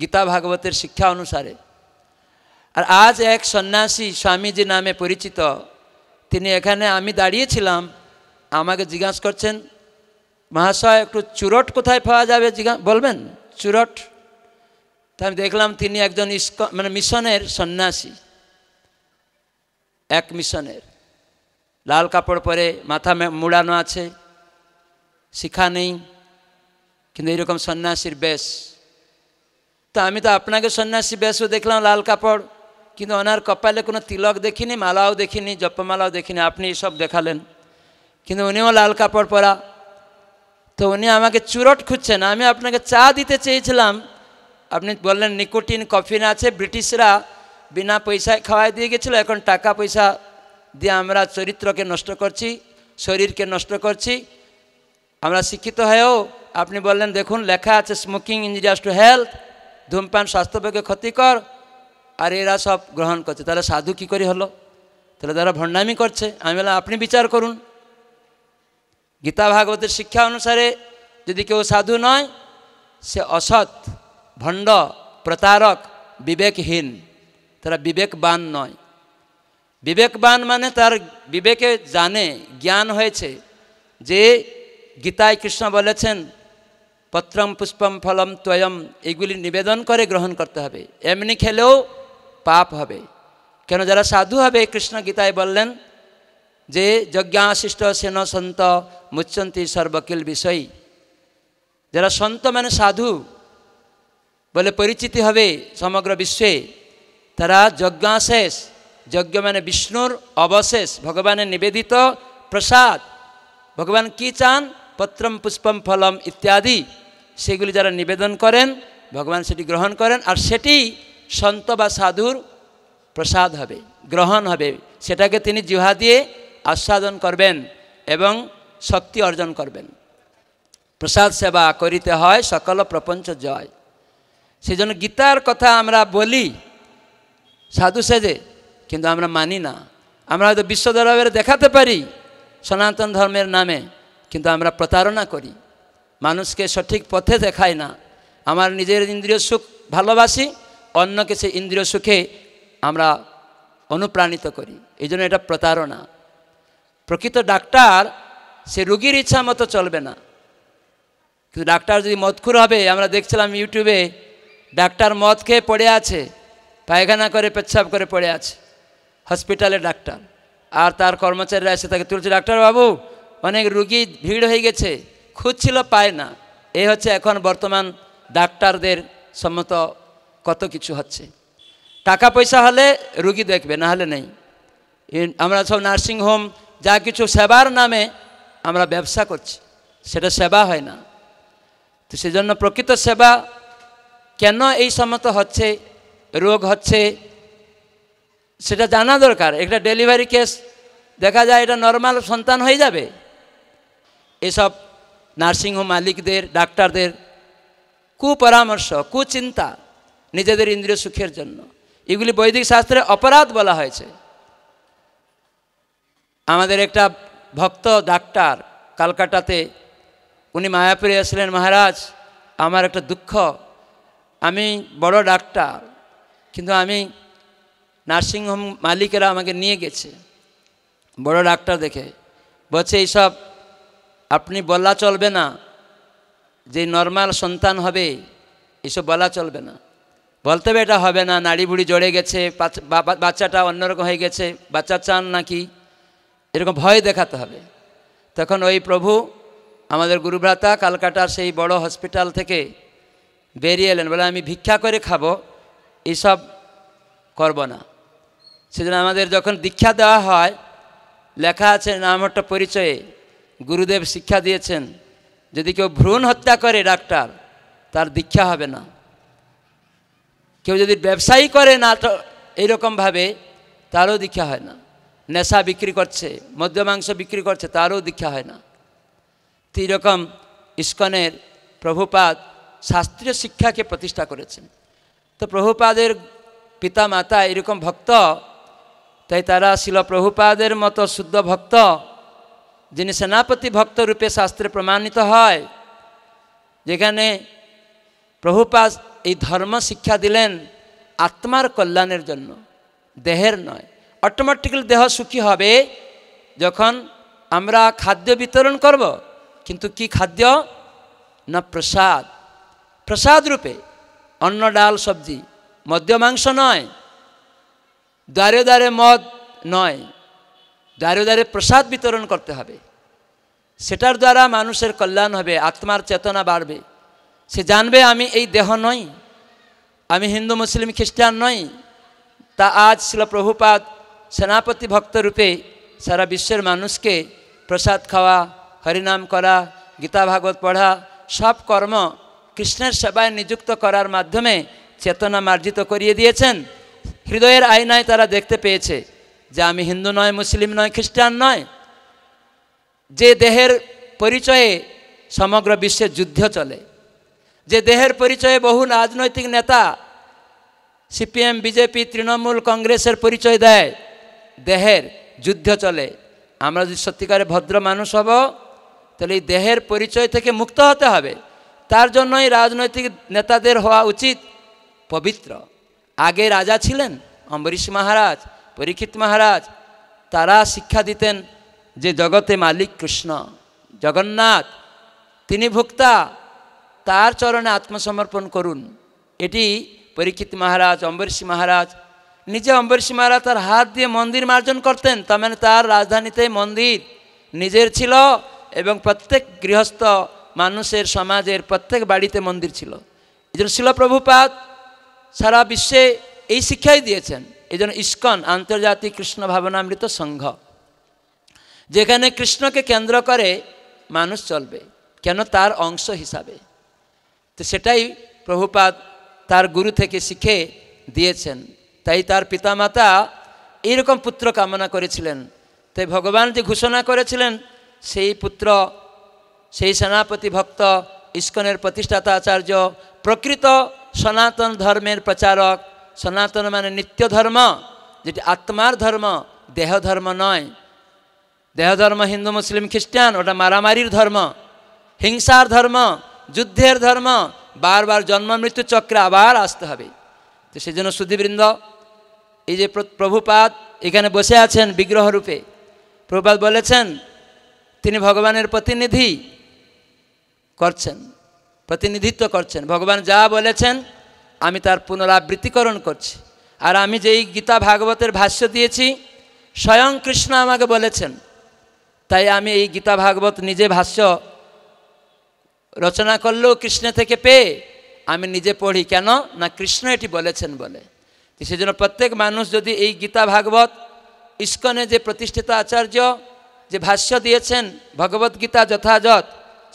গীতা ভাগবতের শিক্ষা অনুসারে আর আজ এক সন্ন্যাসী স্বামীজি নামে পরিচিত তিনি এখানে আমি দাঁড়িয়েছিলাম আমাকে জিজ্ঞাসা করছেন মহাশয় একটু চুরট কোথায় পাওয়া যাবে জিজ্ঞা বলবেন চুরট তা আমি দেখলাম তিনি একজন ইস্ক মানে মিশনের সন্ন্যাসী এক মিশনের লাল কাপড় পরে মাথা মুড়ানো আছে শিখা নেই কিন্তু এইরকম সন্ন্যাসীর বেশ তা আমি তো আপনাকে সন্ন্যাসী বেশও দেখলাম লাল কাপড় কিন্তু ওনার কপালে কোনো তিলক দেখিনি মালাও দেখিনি জপমালাও দেখিনি আপনি এসব দেখালেন কিন্তু উনিও লাল কাপড় পরা তো উনি আমাকে চুরট খুঁজছেন আমি আপনাকে চা দিতে চেয়েছিলাম আপনি বললেন নিকোটিন কফিন আছে ব্রিটিশরা বিনা পয়সায় খাওয়াই দিয়ে গেছিল এখন টাকা পয়সা দিয়ে আমরা চরিত্রকে নষ্ট করছি শরীরকে নষ্ট করছি আমরা শিক্ষিত হয়েও আপনি বললেন দেখুন লেখা আছে স্মোকিং ইঞ্জিনিয়ার্স টু হেলথ ধূমপান স্বাস্থ্যপক্ষে ক্ষতিকর আর এরা সব গ্রহণ করছে তাহলে সাধু কী করে হলো তাহলে তারা ভণ্ডামি করছে আমি বললাম আপনি বিচার করুন গীতা ভাগবতের শিক্ষা অনুসারে যদি কেউ সাধু নয় সে অসৎ ভণ্ড প্রতারক বিবেকহীন তারা বিবেকবান নয় বিবেকবান মানে তার বিবেকে জানে জ্ঞান হয়েছে যে গীতায় কৃষ্ণ বলেছেন পত্রম পুষ্পম ফলম ত্বয়ম এগুলি নিবেদন করে গ্রহণ করতে হবে এমনি খেলেও পাপ হবে কেন যারা সাধু হবে কৃষ্ণ গীতায় বললেন যে যজ্ঞাশিষ্ট সেন সন্ত মুচ্ছন্তি সর্বকিল বিষয় যারা সন্ত মানে সাধু বলে পরিচিতি হবে সমগ্র বিশ্বে তারা যজ্ঞাশেষ যজ্ঞ মানে বিষ্ণুর অবশেষ ভগবানের নিবেদিত প্রসাদ ভগবান কি চান পত্রম পুষ্পম ফলম ইত্যাদি সেগুলি যারা নিবেদন করেন ভগবান সেটি গ্রহণ করেন আর সেটি সন্ত বা সাধুর প্রসাদ হবে গ্রহণ হবে সেটাকে তিনি জিহা দিয়ে আস্বাদন করবেন এবং শক্তি অর্জন করবেন প্রসাদ সেবা করিতে হয় সকল প্রপঞ্চ জয় সেই জন্য গীতার কথা আমরা বলি সাধু সেজে কিন্তু আমরা মানি না আমরা হয়তো বিশ্ব দরবারে দেখাতে পারি সনাতন ধর্মের নামে কিন্তু আমরা প্রতারণা করি মানুষকে সঠিক পথে দেখায় না আমার নিজের ইন্দ্রিয় সুখ ভালোবাসি অন্যকে সে ইন্দ্রিয় সুখে আমরা অনুপ্রাণিত করি এই জন্য এটা প্রতারণা প্রকৃত ডাক্তার সে রুগীর ইচ্ছা মতো চলবে না কিন্তু ডাক্তার যদি মদখুর হবে আমরা দেখছিলাম ইউটিউবে ডাক্তার মদ খেয়ে পড়ে আছে পায়খানা করে পেচ্ছাপ করে পড়ে আছে হসপিটালে ডাক্তার আর তার কর্মচারীরা এসে তাকে তুলছে ডাক্তারবাবু অনেক রুগী ভিড় হয়ে গেছে খুঁজছিল পায় না এ হচ্ছে এখন বর্তমান ডাক্তারদের সম্মত কত কিছু হচ্ছে টাকা পয়সা হলে রুগী দেখবে না হলে নেই আমরা সব নার্সিংহোম যা কিছু সেবার নামে আমরা ব্যবসা করছি সেটা সেবা হয় না তো সেজন্য প্রকৃত সেবা কেন এই সমস্ত হচ্ছে রোগ হচ্ছে সেটা জানা দরকার একটা ডেলিভারি কেস দেখা যায় এটা নর্মাল সন্তান হয়ে যাবে এসব নার্সিংহোম মালিকদের ডাক্তারদের কুপরামর্শ কুচিন্তা নিজেদের ইন্দ্রিয় সুখের জন্য এগুলি বৈদিক শাস্ত্রে অপরাধ বলা হয়েছে আমাদের একটা ভক্ত ডাক্তার কালকাটাতে উনি মায়াপুরে আসলেন মহারাজ আমার একটা দুঃখ আমি বড় ডাক্তার কিন্তু আমি নার্সিংহোম মালিকেরা আমাকে নিয়ে গেছে বড় ডাক্তার দেখে বলছে এইসব আপনি বলা চলবে না যে নর্মাল সন্তান হবে এসব বলা চলবে না বলতে হবে এটা হবে না নাড়ি বুড়ি জড়ে গেছে বাচ্চাটা অন্যরকম হয়ে গেছে বাচ্চা চান নাকি এরকম ভয় দেখাতে হবে তখন ওই প্রভু আমাদের গুরুভ্রাতা কালকাটার সেই বড় হসপিটাল থেকে বেরিয়ে এলেন বলে আমি ভিক্ষা করে খাবো এসব করব না সেজন্য আমাদের যখন দীক্ষা দেওয়া হয় লেখা আছে নামটা পরিচয়ে গুরুদেব শিক্ষা দিয়েছেন যদি কেউ ভ্রূণ হত্যা করে ডাক্তার তার দীক্ষা হবে না কেউ যদি ব্যবসায়ী করে না তো এইরকমভাবে তারও দীক্ষা হয় না নেশা বিক্রি করছে মদ্য মাংস বিক্রি করছে তারও দীক্ষা হয় না তো এরকম ইস্কনের প্রভুপাদ শাস্ত্রীয় শিক্ষাকে প্রতিষ্ঠা করেছেন তো প্রভুপাদের পিতা মাতা এরকম ভক্ত তাই তারা শিল প্রভুপাদের মতো শুদ্ধ ভক্ত যিনি সেনাপতি ভক্ত রূপে শাস্ত্রে প্রমাণিত হয় যেখানে প্রভুপাদ এই ধর্ম শিক্ষা দিলেন আত্মার কল্যাণের জন্য দেহের নয় অটোমেটিক্যালি দেহ সুখী হবে যখন আমরা খাদ্য বিতরণ করব কিন্তু কি খাদ্য না প্রসাদ প্রসাদ রূপে অন্ন ডাল সবজি মদ্য মাংস নয় দ্বারে দ্বারে মদ নয় দ্বারে দ্বারে প্রসাদ বিতরণ করতে হবে সেটার দ্বারা মানুষের কল্যাণ হবে আত্মার চেতনা বাড়বে সে জানবে আমি এই দেহ নই আমি হিন্দু মুসলিম খ্রিস্টান নই তা আজ শিল প্রভুপাত সেনাপতি ভক্তরূপে সারা বিশ্বের মানুষকে প্রসাদ খাওয়া হরিনাম করা গীতা ভাগবত পড়া সব কর্ম কৃষ্ণের সেবায় নিযুক্ত করার মাধ্যমে চেতনা মার্জিত করিয়ে দিয়েছেন হৃদয়ের আয়নায় তারা দেখতে পেয়েছে যে আমি হিন্দু নয় মুসলিম নয় খ্রিস্টান নয় যে দেহের পরিচয়ে সমগ্র বিশ্বে যুদ্ধ চলে যে দেহের পরিচয়ে বহু রাজনৈতিক নেতা সিপিএম বিজেপি তৃণমূল কংগ্রেসের পরিচয় দেয় দেহের যুদ্ধ চলে আমরা যদি সত্যিকারে ভদ্র মানুষ হব তাহলে এই দেহের পরিচয় থেকে মুক্ত হতে হবে তার জন্যই রাজনৈতিক নেতাদের হওয়া উচিত পবিত্র আগে রাজা ছিলেন অম্বরীশ মহারাজ পরীক্ষিত মহারাজ তারা শিক্ষা দিতেন যে জগতে মালিক কৃষ্ণ জগন্নাথ তিনি ভোক্তা তার চরণে আত্মসমর্পণ করুন এটি পরীক্ষিত মহারাজ অম্বরীশ মহারাজ নিজে অম্বরীশ মহারাজ তার হাত দিয়ে মন্দির মার্জন করতেন তার মানে তার রাজধানীতে মন্দির নিজের ছিল এবং প্রত্যেক গৃহস্থ মানুষের সমাজের প্রত্যেক বাড়িতে মন্দির ছিল এই জন্য শিলপ্রভুপাত সারা বিশ্বে এই শিক্ষাই দিয়েছেন এই জন্য ইস্কন আন্তর্জাতিক কৃষ্ণ ভাবনামৃত সংঘ যেখানে কৃষ্ণকে কেন্দ্র করে মানুষ চলবে কেন তার অংশ হিসাবে তো সেটাই প্রভুপাত তার গুরু থেকে শিখে দিয়েছেন তাই তার পিতামাতা এইরকম পুত্র কামনা করেছিলেন তাই ভগবান যে ঘোষণা করেছিলেন সেই পুত্র সেই সেনাপতি ভক্ত ইস্কনের প্রতিষ্ঠাতা আচার্য প্রকৃত সনাতন ধর্মের প্রচারক সনাতন মানে নিত্য ধর্ম যেটি আত্মার ধর্ম দেহ ধর্ম নয় দেহ ধর্ম হিন্দু মুসলিম খ্রিস্টান ওটা মারামারির ধর্ম হিংসার ধর্ম যুদ্ধের ধর্ম বারবার জন্ম মৃত্যু চক্রে আবার আসতে হবে তো সেই জন্য এই যে প্রভুপাদ এখানে বসে আছেন বিগ্রহ রূপে প্রভুপাদ বলেছেন তিনি ভগবানের প্রতিনিধি করছেন প্রতিনিধিত্ব করছেন ভগবান যা বলেছেন আমি তার পুনরাবৃত্তিকরণ করছি আর আমি যেই গীতা ভাগবতের ভাষ্য দিয়েছি স্বয়ং কৃষ্ণ আমাকে বলেছেন তাই আমি এই গীতা ভাগবত নিজে ভাষ্য রচনা করলেও কৃষ্ণ থেকে পেয়ে আমি নিজে পড়ি কেন না কৃষ্ণ এটি বলেছেন বলে তো জন্য প্রত্যেক মানুষ যদি এই গীতা ভাগবত ইস্কনে যে প্রতিষ্ঠিতা আচার্য যে ভাষ্য দিয়েছেন ভগবত গীতা যথাযথ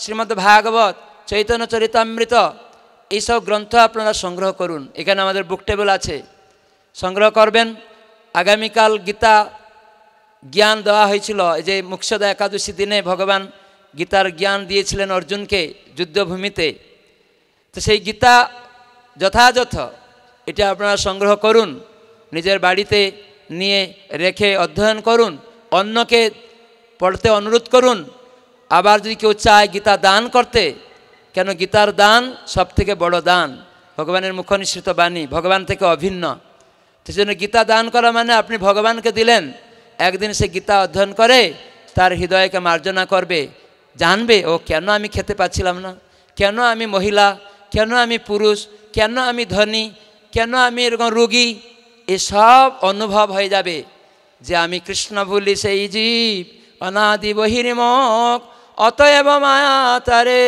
শ্রীমদ ভাগবত চৈতন্য চরিতামৃত এইসব গ্রন্থ আপনারা সংগ্রহ করুন এখানে আমাদের বুক টেবিল আছে সংগ্রহ করবেন আগামীকাল গীতা জ্ঞান দেওয়া হয়েছিল যে মুখ্যদা একাদশী দিনে ভগবান গীতার জ্ঞান দিয়েছিলেন অর্জুনকে যুদ্ধভূমিতে তো সেই গীতা যথাযথ এটা আপনারা সংগ্রহ করুন নিজের বাড়িতে নিয়ে রেখে অধ্যয়ন করুন অন্যকে পড়তে অনুরোধ করুন আবার যদি কেউ চায় গীতা দান করতে কেন গীতার দান সবথেকে বড় দান ভগবানের মুখনিশ্রিত বাণী ভগবান থেকে অভিন্ন সেজন্য গীতা দান করা মানে আপনি ভগবানকে দিলেন একদিন সে গীতা অধ্যয়ন করে তার হৃদয়কে মার্জনা করবে জানবে ও কেন আমি খেতে পাচ্ছিলাম না কেন আমি মহিলা কেন আমি পুরুষ কেন আমি ধনী কেন আমি এরকম রোগী এসব অনুভব হয়ে যাবে যে আমি কৃষ্ণ ভুলি সেই জীব অনাদি বহির্মক অতএব মায়া তারে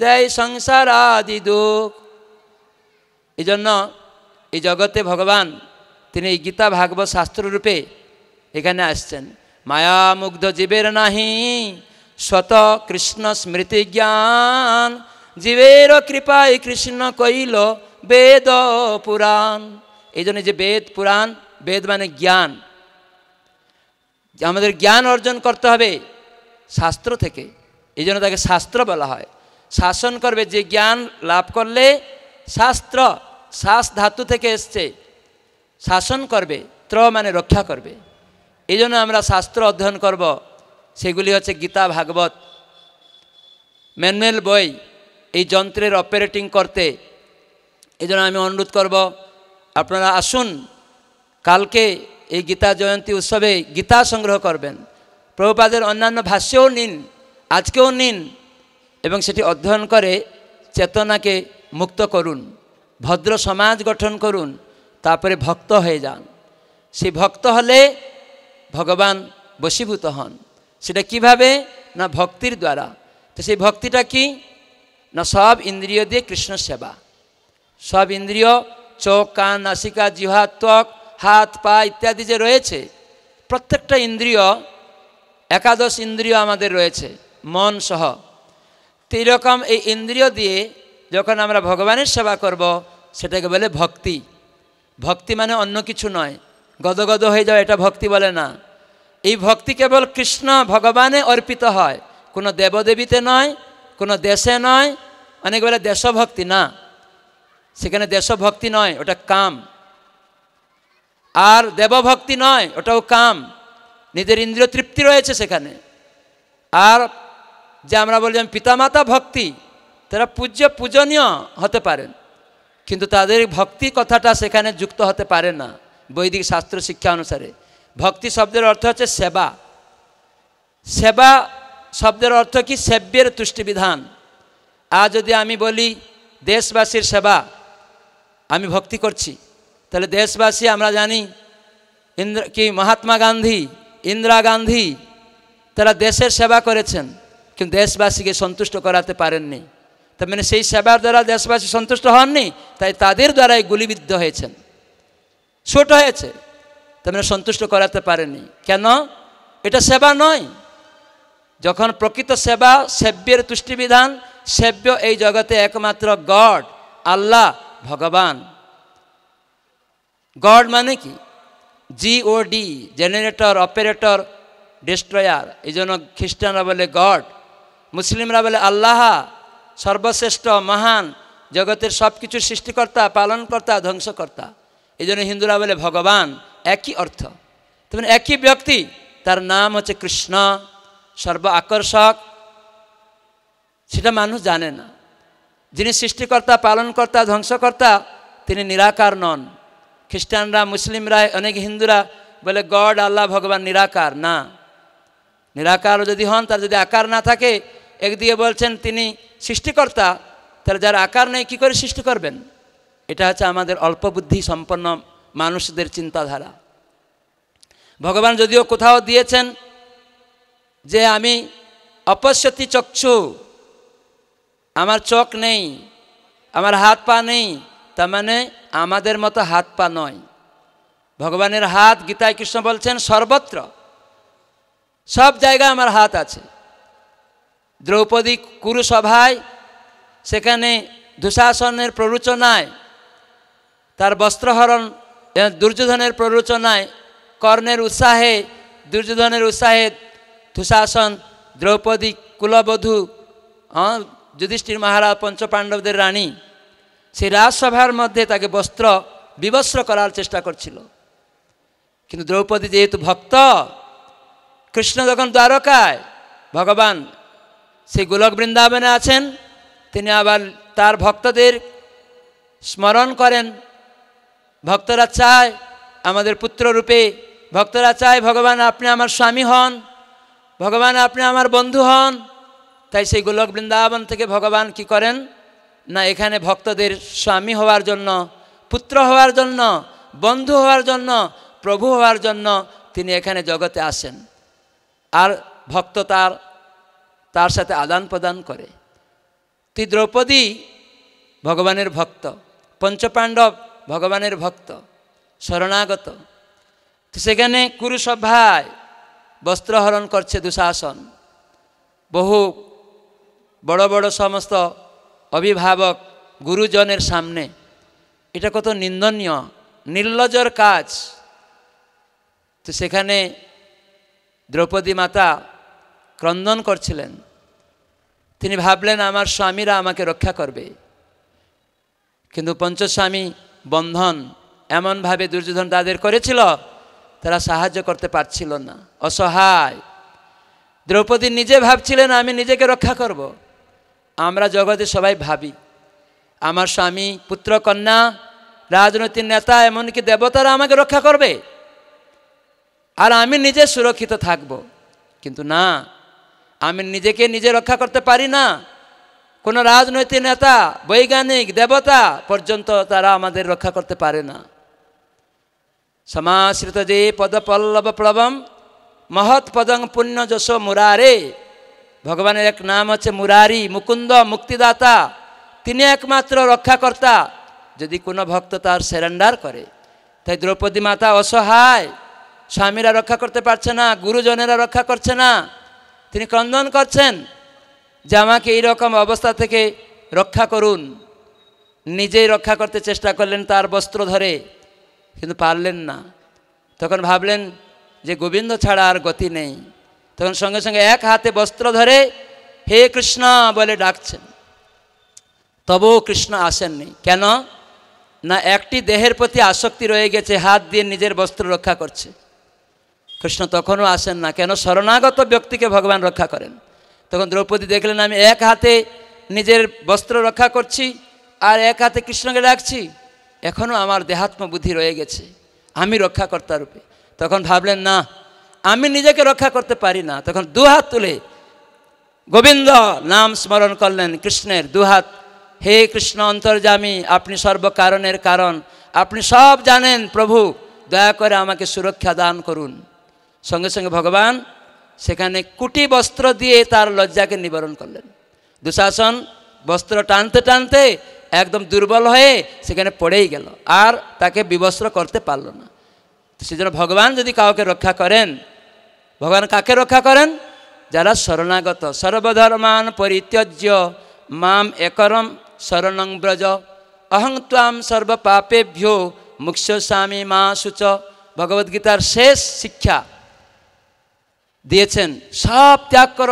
দেয় সংসার আদি দুঃখ এই জন্য এই জগতে ভগবান তিনি এই গীতা ভাগবত রূপে এখানে আসছেন মায়ামুগ্ধ জীবের নাহি স্বত কৃষ্ণ স্মৃতি জ্ঞান জীবের কৃপায় কৃষ্ণ কইল বেদ পুরাণ এই জন্য যে বেদ পুরাণ বেদ মানে জ্ঞান আমাদের জ্ঞান অর্জন করতে হবে শাস্ত্র থেকে এই জন্য তাকে শাস্ত্র বলা হয় শাসন করবে যে জ্ঞান লাভ করলে শাস্ত্র শ্বাস ধাতু থেকে এসছে শাসন করবে ত্র মানে রক্ষা করবে এই জন্য আমরা শাস্ত্র অধ্যয়ন করব সেগুলি হচ্ছে গীতা ভাগবত ম্যানুয়াল বই এই যন্ত্রের অপারেটিং করতে এই আমি অনুরোধ করব আপনারা আসুন কালকে এই গীতা জয়ন্তী উৎসবে গীতা সংগ্রহ করবেন প্রভুপাদের অন্যান্য ভাষ্যও নিন আজকেও নিন এবং সেটি অধ্যয়ন করে চেতনাকে মুক্ত করুন ভদ্র সমাজ গঠন করুন তারপরে ভক্ত হয়ে যান সেই ভক্ত হলে ভগবান বশীভূত হন সেটা কিভাবে না ভক্তির দ্বারা তো সেই ভক্তিটা কি না সব ইন্দ্রিয় দিয়ে কৃষ্ণ সেবা সব ইন্দ্রিয় চোখ কান নাসিকা জিহা ত্বক হাত পা ইত্যাদি যে রয়েছে প্রত্যেকটা ইন্দ্রিয় একাদশ ইন্দ্রিয় আমাদের রয়েছে মন সহ তিরকম এই ইন্দ্রিয় দিয়ে যখন আমরা ভগবানের সেবা করব সেটাকে বলে ভক্তি ভক্তি মানে অন্য কিছু নয় গদগদ হয়ে যাওয়া এটা ভক্তি বলে না এই ভক্তি কেবল কৃষ্ণ ভগবানে অর্পিত হয় কোনো দেবদেবীতে নয় কোনো দেশে নয় অনেক বলে দেশভক্তি না সেখানে দেশভক্তি নয় ওটা কাম আর দেবভক্তি নয় ওটাও কাম নিজের ইন্দ্রিয় তৃপ্তি রয়েছে সেখানে আর যে আমরা বলি আমি পিতামাতা ভক্তি তারা পূজ্য পূজনীয় হতে পারেন কিন্তু তাদের ভক্তি কথাটা সেখানে যুক্ত হতে পারে না বৈদিক শাস্ত্র শিক্ষা অনুসারে ভক্তি শব্দের অর্থ হচ্ছে সেবা সেবা শব্দের অর্থ কি সেব্যের তুষ্টিবিধান আর যদি আমি বলি দেশবাসীর সেবা আমি ভক্তি করছি তাহলে দেশবাসী আমরা জানি ইন্দ্র কি মহাত্মা গান্ধী ইন্দিরা গান্ধী তারা দেশের সেবা করেছেন কিন্তু দেশবাসীকে সন্তুষ্ট করাতে পারেননি তার মানে সেই সেবার দ্বারা দেশবাসী সন্তুষ্ট হননি তাই তাদের দ্বারাই গুলিবিদ্ধ হয়েছেন ছোট হয়েছে তার মানে সন্তুষ্ট করাতে পারেনি কেন এটা সেবা নয় যখন প্রকৃত সেবা সেব্যের তুষ্টিবিধান সেব্য এই জগতে একমাত্র গড আল্লাহ ভগবান গড মানে কি G O D generator operator destroyer এই জন্য খ্রিস্টানরা বলে গড মুসলিমরা বলে আল্লাহ সর্বশ্রেষ্ঠ মহান জগতের সব কিছুর সৃষ্টিকর্তা পালনকর্তা ধ্বংসকর্তা এই জন্য হিন্দুরা বলে ভগবান একই অর্থ তেমন একই ব্যক্তি তার নাম হচ্ছে কৃষ্ণ সর্ব আকর্ষক সেটা মানুষ জানে না যিনি সৃষ্টিকর্তা পালনকর্তা ধ্বংসকর্তা তিনি নিরাকার নন খ্রিস্টানরা মুসলিমরা অনেক হিন্দুরা বলে গড আল্লাহ ভগবান নিরাকার না নিরাকার যদি হন তার যদি আকার না থাকে একদিকে বলছেন তিনি সৃষ্টিকর্তা তাহলে যার আকার নেই কী করে সৃষ্টি করবেন এটা হচ্ছে আমাদের অল্প বুদ্ধি সম্পন্ন মানুষদের চিন্তাধারা ভগবান যদিও কোথাও দিয়েছেন যে আমি অপশ্যতি চক্ষু আমার চোখ নেই আমার হাত পা নেই তার মানে আমাদের মতো হাত পা নয় ভগবানের হাত গীতায় কৃষ্ণ বলছেন সর্বত্র সব জায়গায় আমার হাত আছে দ্রৌপদী কুরুসভায় সেখানে দুঃশাসনের প্ররোচনায় তার বস্ত্রহরণ দুর্যোধনের প্ররোচনায় কর্ণের উৎসাহে দুর্যোধনের উৎসাহে দুঃশাসন দ্রৌপদী কুলবধূ যুধিষ্ঠির মহারাজ পঞ্চপাণ্ডবদের রানী সেই রাজসভার মধ্যে তাকে বস্ত্র বিবস্ত্র করার চেষ্টা করছিল কিন্তু দ্রৌপদী যেহেতু ভক্ত কৃষ্ণ যখন দ্বারকায় ভগবান সেই গোলক বৃন্দাবনে আছেন তিনি আবার তার ভক্তদের স্মরণ করেন ভক্তরা চায় আমাদের পুত্র রূপে ভক্তরা চায় ভগবান আপনি আমার স্বামী হন ভগবান আপনি আমার বন্ধু হন তাই সেই গোলক বৃন্দাবন থেকে ভগবান কি করেন না এখানে ভক্তদের স্বামী হওয়ার জন্য পুত্র হওয়ার জন্য বন্ধু হওয়ার জন্য প্রভু হওয়ার জন্য তিনি এখানে জগতে আসেন আর ভক্ত তার তার সাথে আদান প্রদান করে তি দ্রৌপদী ভগবানের ভক্ত পঞ্চপাণ্ডব ভগবানের ভক্ত শরণাগত সেখানে কুরুসভায় বস্ত্রহরণ করছে দুঃশাসন বহু বড় বড় সমস্ত অভিভাবক গুরুজনের সামনে এটা কত নিন্দনীয় নির্লজর কাজ তো সেখানে দ্রৌপদী মাতা ক্রন্দন করছিলেন তিনি ভাবলেন আমার স্বামীরা আমাকে রক্ষা করবে কিন্তু পঞ্চস্বামী বন্ধন এমনভাবে দুর্যোধন তাদের করেছিল তারা সাহায্য করতে পারছিল না অসহায় দ্রৌপদী নিজে ভাবছিলেন আমি নিজেকে রক্ষা করব। আমরা জগতে সবাই ভাবি আমার স্বামী পুত্র কন্যা রাজনৈতিক নেতা এমনকি দেবতারা আমাকে রক্ষা করবে আর আমি নিজে সুরক্ষিত থাকব কিন্তু না আমি নিজেকে নিজে রক্ষা করতে পারি না কোনো রাজনৈতিক নেতা বৈজ্ঞানিক দেবতা পর্যন্ত তারা আমাদের রক্ষা করতে পারে না সমাশ্রিত যে পল্লব প্লবম মহৎ পদং পুণ্য যশো মুরারে ভগবানের এক নাম হচ্ছে মুরারি মুকুন্দ মুক্তিদাতা তিনি একমাত্র রক্ষাকর্তা যদি কোনো ভক্ত তার সেরেন্ডার করে তাই দ্রৌপদী মাতা অসহায় স্বামীরা রক্ষা করতে পারছে না গুরুজনেরা রক্ষা করছে না তিনি ক্রন্দন করছেন যে আমাকে এইরকম অবস্থা থেকে রক্ষা করুন নিজেই রক্ষা করতে চেষ্টা করলেন তার বস্ত্র ধরে কিন্তু পারলেন না তখন ভাবলেন যে গোবিন্দ ছাড়া আর গতি নেই তখন সঙ্গে সঙ্গে এক হাতে বস্ত্র ধরে হে কৃষ্ণ বলে ডাকছেন তবু কৃষ্ণ আসেননি কেন না একটি দেহের প্রতি আসক্তি রয়ে গেছে হাত দিয়ে নিজের বস্ত্র রক্ষা করছে কৃষ্ণ তখনও আসেন না কেন শরণাগত ব্যক্তিকে ভগবান রক্ষা করেন তখন দ্রৌপদী দেখলেন আমি এক হাতে নিজের বস্ত্র রক্ষা করছি আর এক হাতে কৃষ্ণকে ডাকছি এখনও আমার দেহাত্ম বুদ্ধি রয়ে গেছে আমি রক্ষাকর্তা রূপে তখন ভাবলেন না আমি নিজেকে রক্ষা করতে পারি না তখন দুহাত তুলে গোবিন্দ নাম স্মরণ করলেন কৃষ্ণের দুহাত হে কৃষ্ণ অন্তর্জামী আপনি সর্বকারণের কারণ আপনি সব জানেন প্রভু দয়া করে আমাকে সুরক্ষা দান করুন সঙ্গে সঙ্গে ভগবান সেখানে কুটি বস্ত্র দিয়ে তার লজ্জাকে নিবারণ করলেন দুশাসন বস্ত্র টানতে টানতে একদম দুর্বল হয়ে সেখানে পড়েই গেল আর তাকে বিবস্ত্র করতে পারল না সেজন্য ভগবান যদি কাউকে রক্ষা করেন ভগবান কাকে রক্ষা করেন যারা শরণাগত সর্বধর্মান পরিত্যজ্য মাম একরম শরণং ব্রজ অহং তাম সর্বপাপেভ্যো মুখ্য স্বামী মা সুচ ভগবদ্গীতার শেষ শিক্ষা দিয়েছেন সব ত্যাগ কর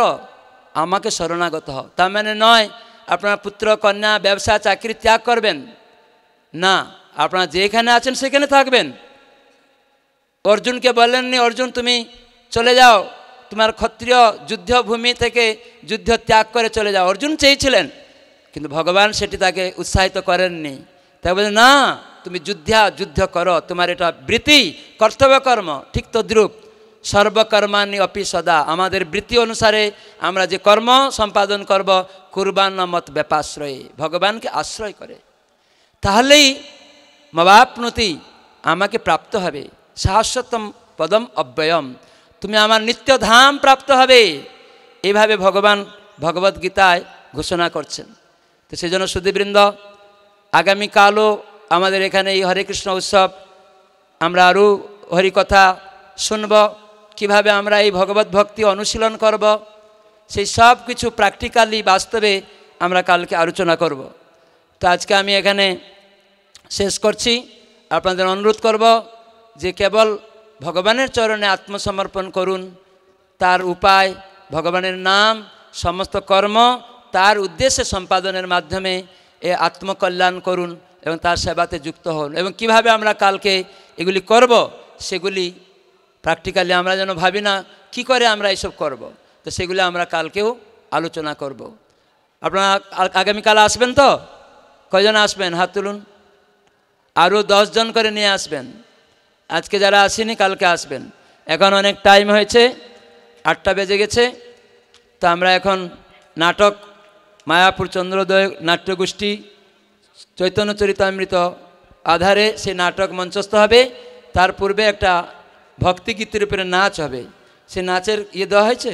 আমাকে শরণাগত হও তা মানে নয় আপনার পুত্র কন্যা ব্যবসা চাকরি ত্যাগ করবেন না আপনারা যেখানে আছেন সেখানে থাকবেন অর্জুনকে বললেননি অর্জুন তুমি চলে যাও তোমার ক্ষত্রিয় যুদ্ধভূমি থেকে যুদ্ধ ত্যাগ করে চলে যাও অর্জুন চেয়েছিলেন কিন্তু ভগবান সেটি তাকে উৎসাহিত করেননি তাই বলে না তুমি যুদ্ধা যুদ্ধ করো তোমার এটা বৃত্তি কর্তব্যকর্ম ঠিক তদ্রুপ সর্বকর্মানি অপি সদা আমাদের বৃত্তি অনুসারে আমরা যে কর্ম সম্পাদন করব কুরবান মত ব্যাপাশ্রয়ে ভগবানকে আশ্রয় করে তাহলেই মবাপনতি আমাকে প্রাপ্ত হবে সাহস্যতম পদম অব্যয়ম তুমি আমার নিত্য ধাম প্রাপ্ত হবে এভাবে ভগবান ভগবদ্গীতায় গীতায় ঘোষণা করছেন তো সেই জন্য সুদীবৃন্দ আগামীকালও আমাদের এখানে এই হরে কৃষ্ণ উৎসব আমরা আরও হরিকথা শুনব কিভাবে আমরা এই ভগবত ভক্তি অনুশীলন করব সেই সব কিছু প্র্যাকটিক্যালি বাস্তবে আমরা কালকে আলোচনা করব তো আজকে আমি এখানে শেষ করছি আপনাদের অনুরোধ করব যে কেবল ভগবানের চরণে আত্মসমর্পণ করুন তার উপায় ভগবানের নাম সমস্ত কর্ম তার উদ্দেশ্যে সম্পাদনের মাধ্যমে এ আত্মকল্যাণ করুন এবং তার সেবাতে যুক্ত হন এবং কিভাবে আমরা কালকে এগুলি করব সেগুলি প্র্যাকটিক্যালি আমরা যেন ভাবি না কী করে আমরা এইসব করব। তো সেগুলি আমরা কালকেও আলোচনা করব। আপনারা আগামীকাল আসবেন তো কজন আসবেন হাত তুলুন আরও দশজন করে নিয়ে আসবেন আজকে যারা আসেনি কালকে আসবেন এখন অনেক টাইম হয়েছে আটটা বেজে গেছে তো আমরা এখন নাটক মায়াপুর চন্দ্রোদয় নাট্যগোষ্ঠী চৈতন্য চরিতামৃত আধারে সে নাটক মঞ্চস্থ হবে তার পূর্বে একটা ভক্তিগীতির উপরে নাচ হবে সে নাচের ইয়ে দেওয়া হয়েছে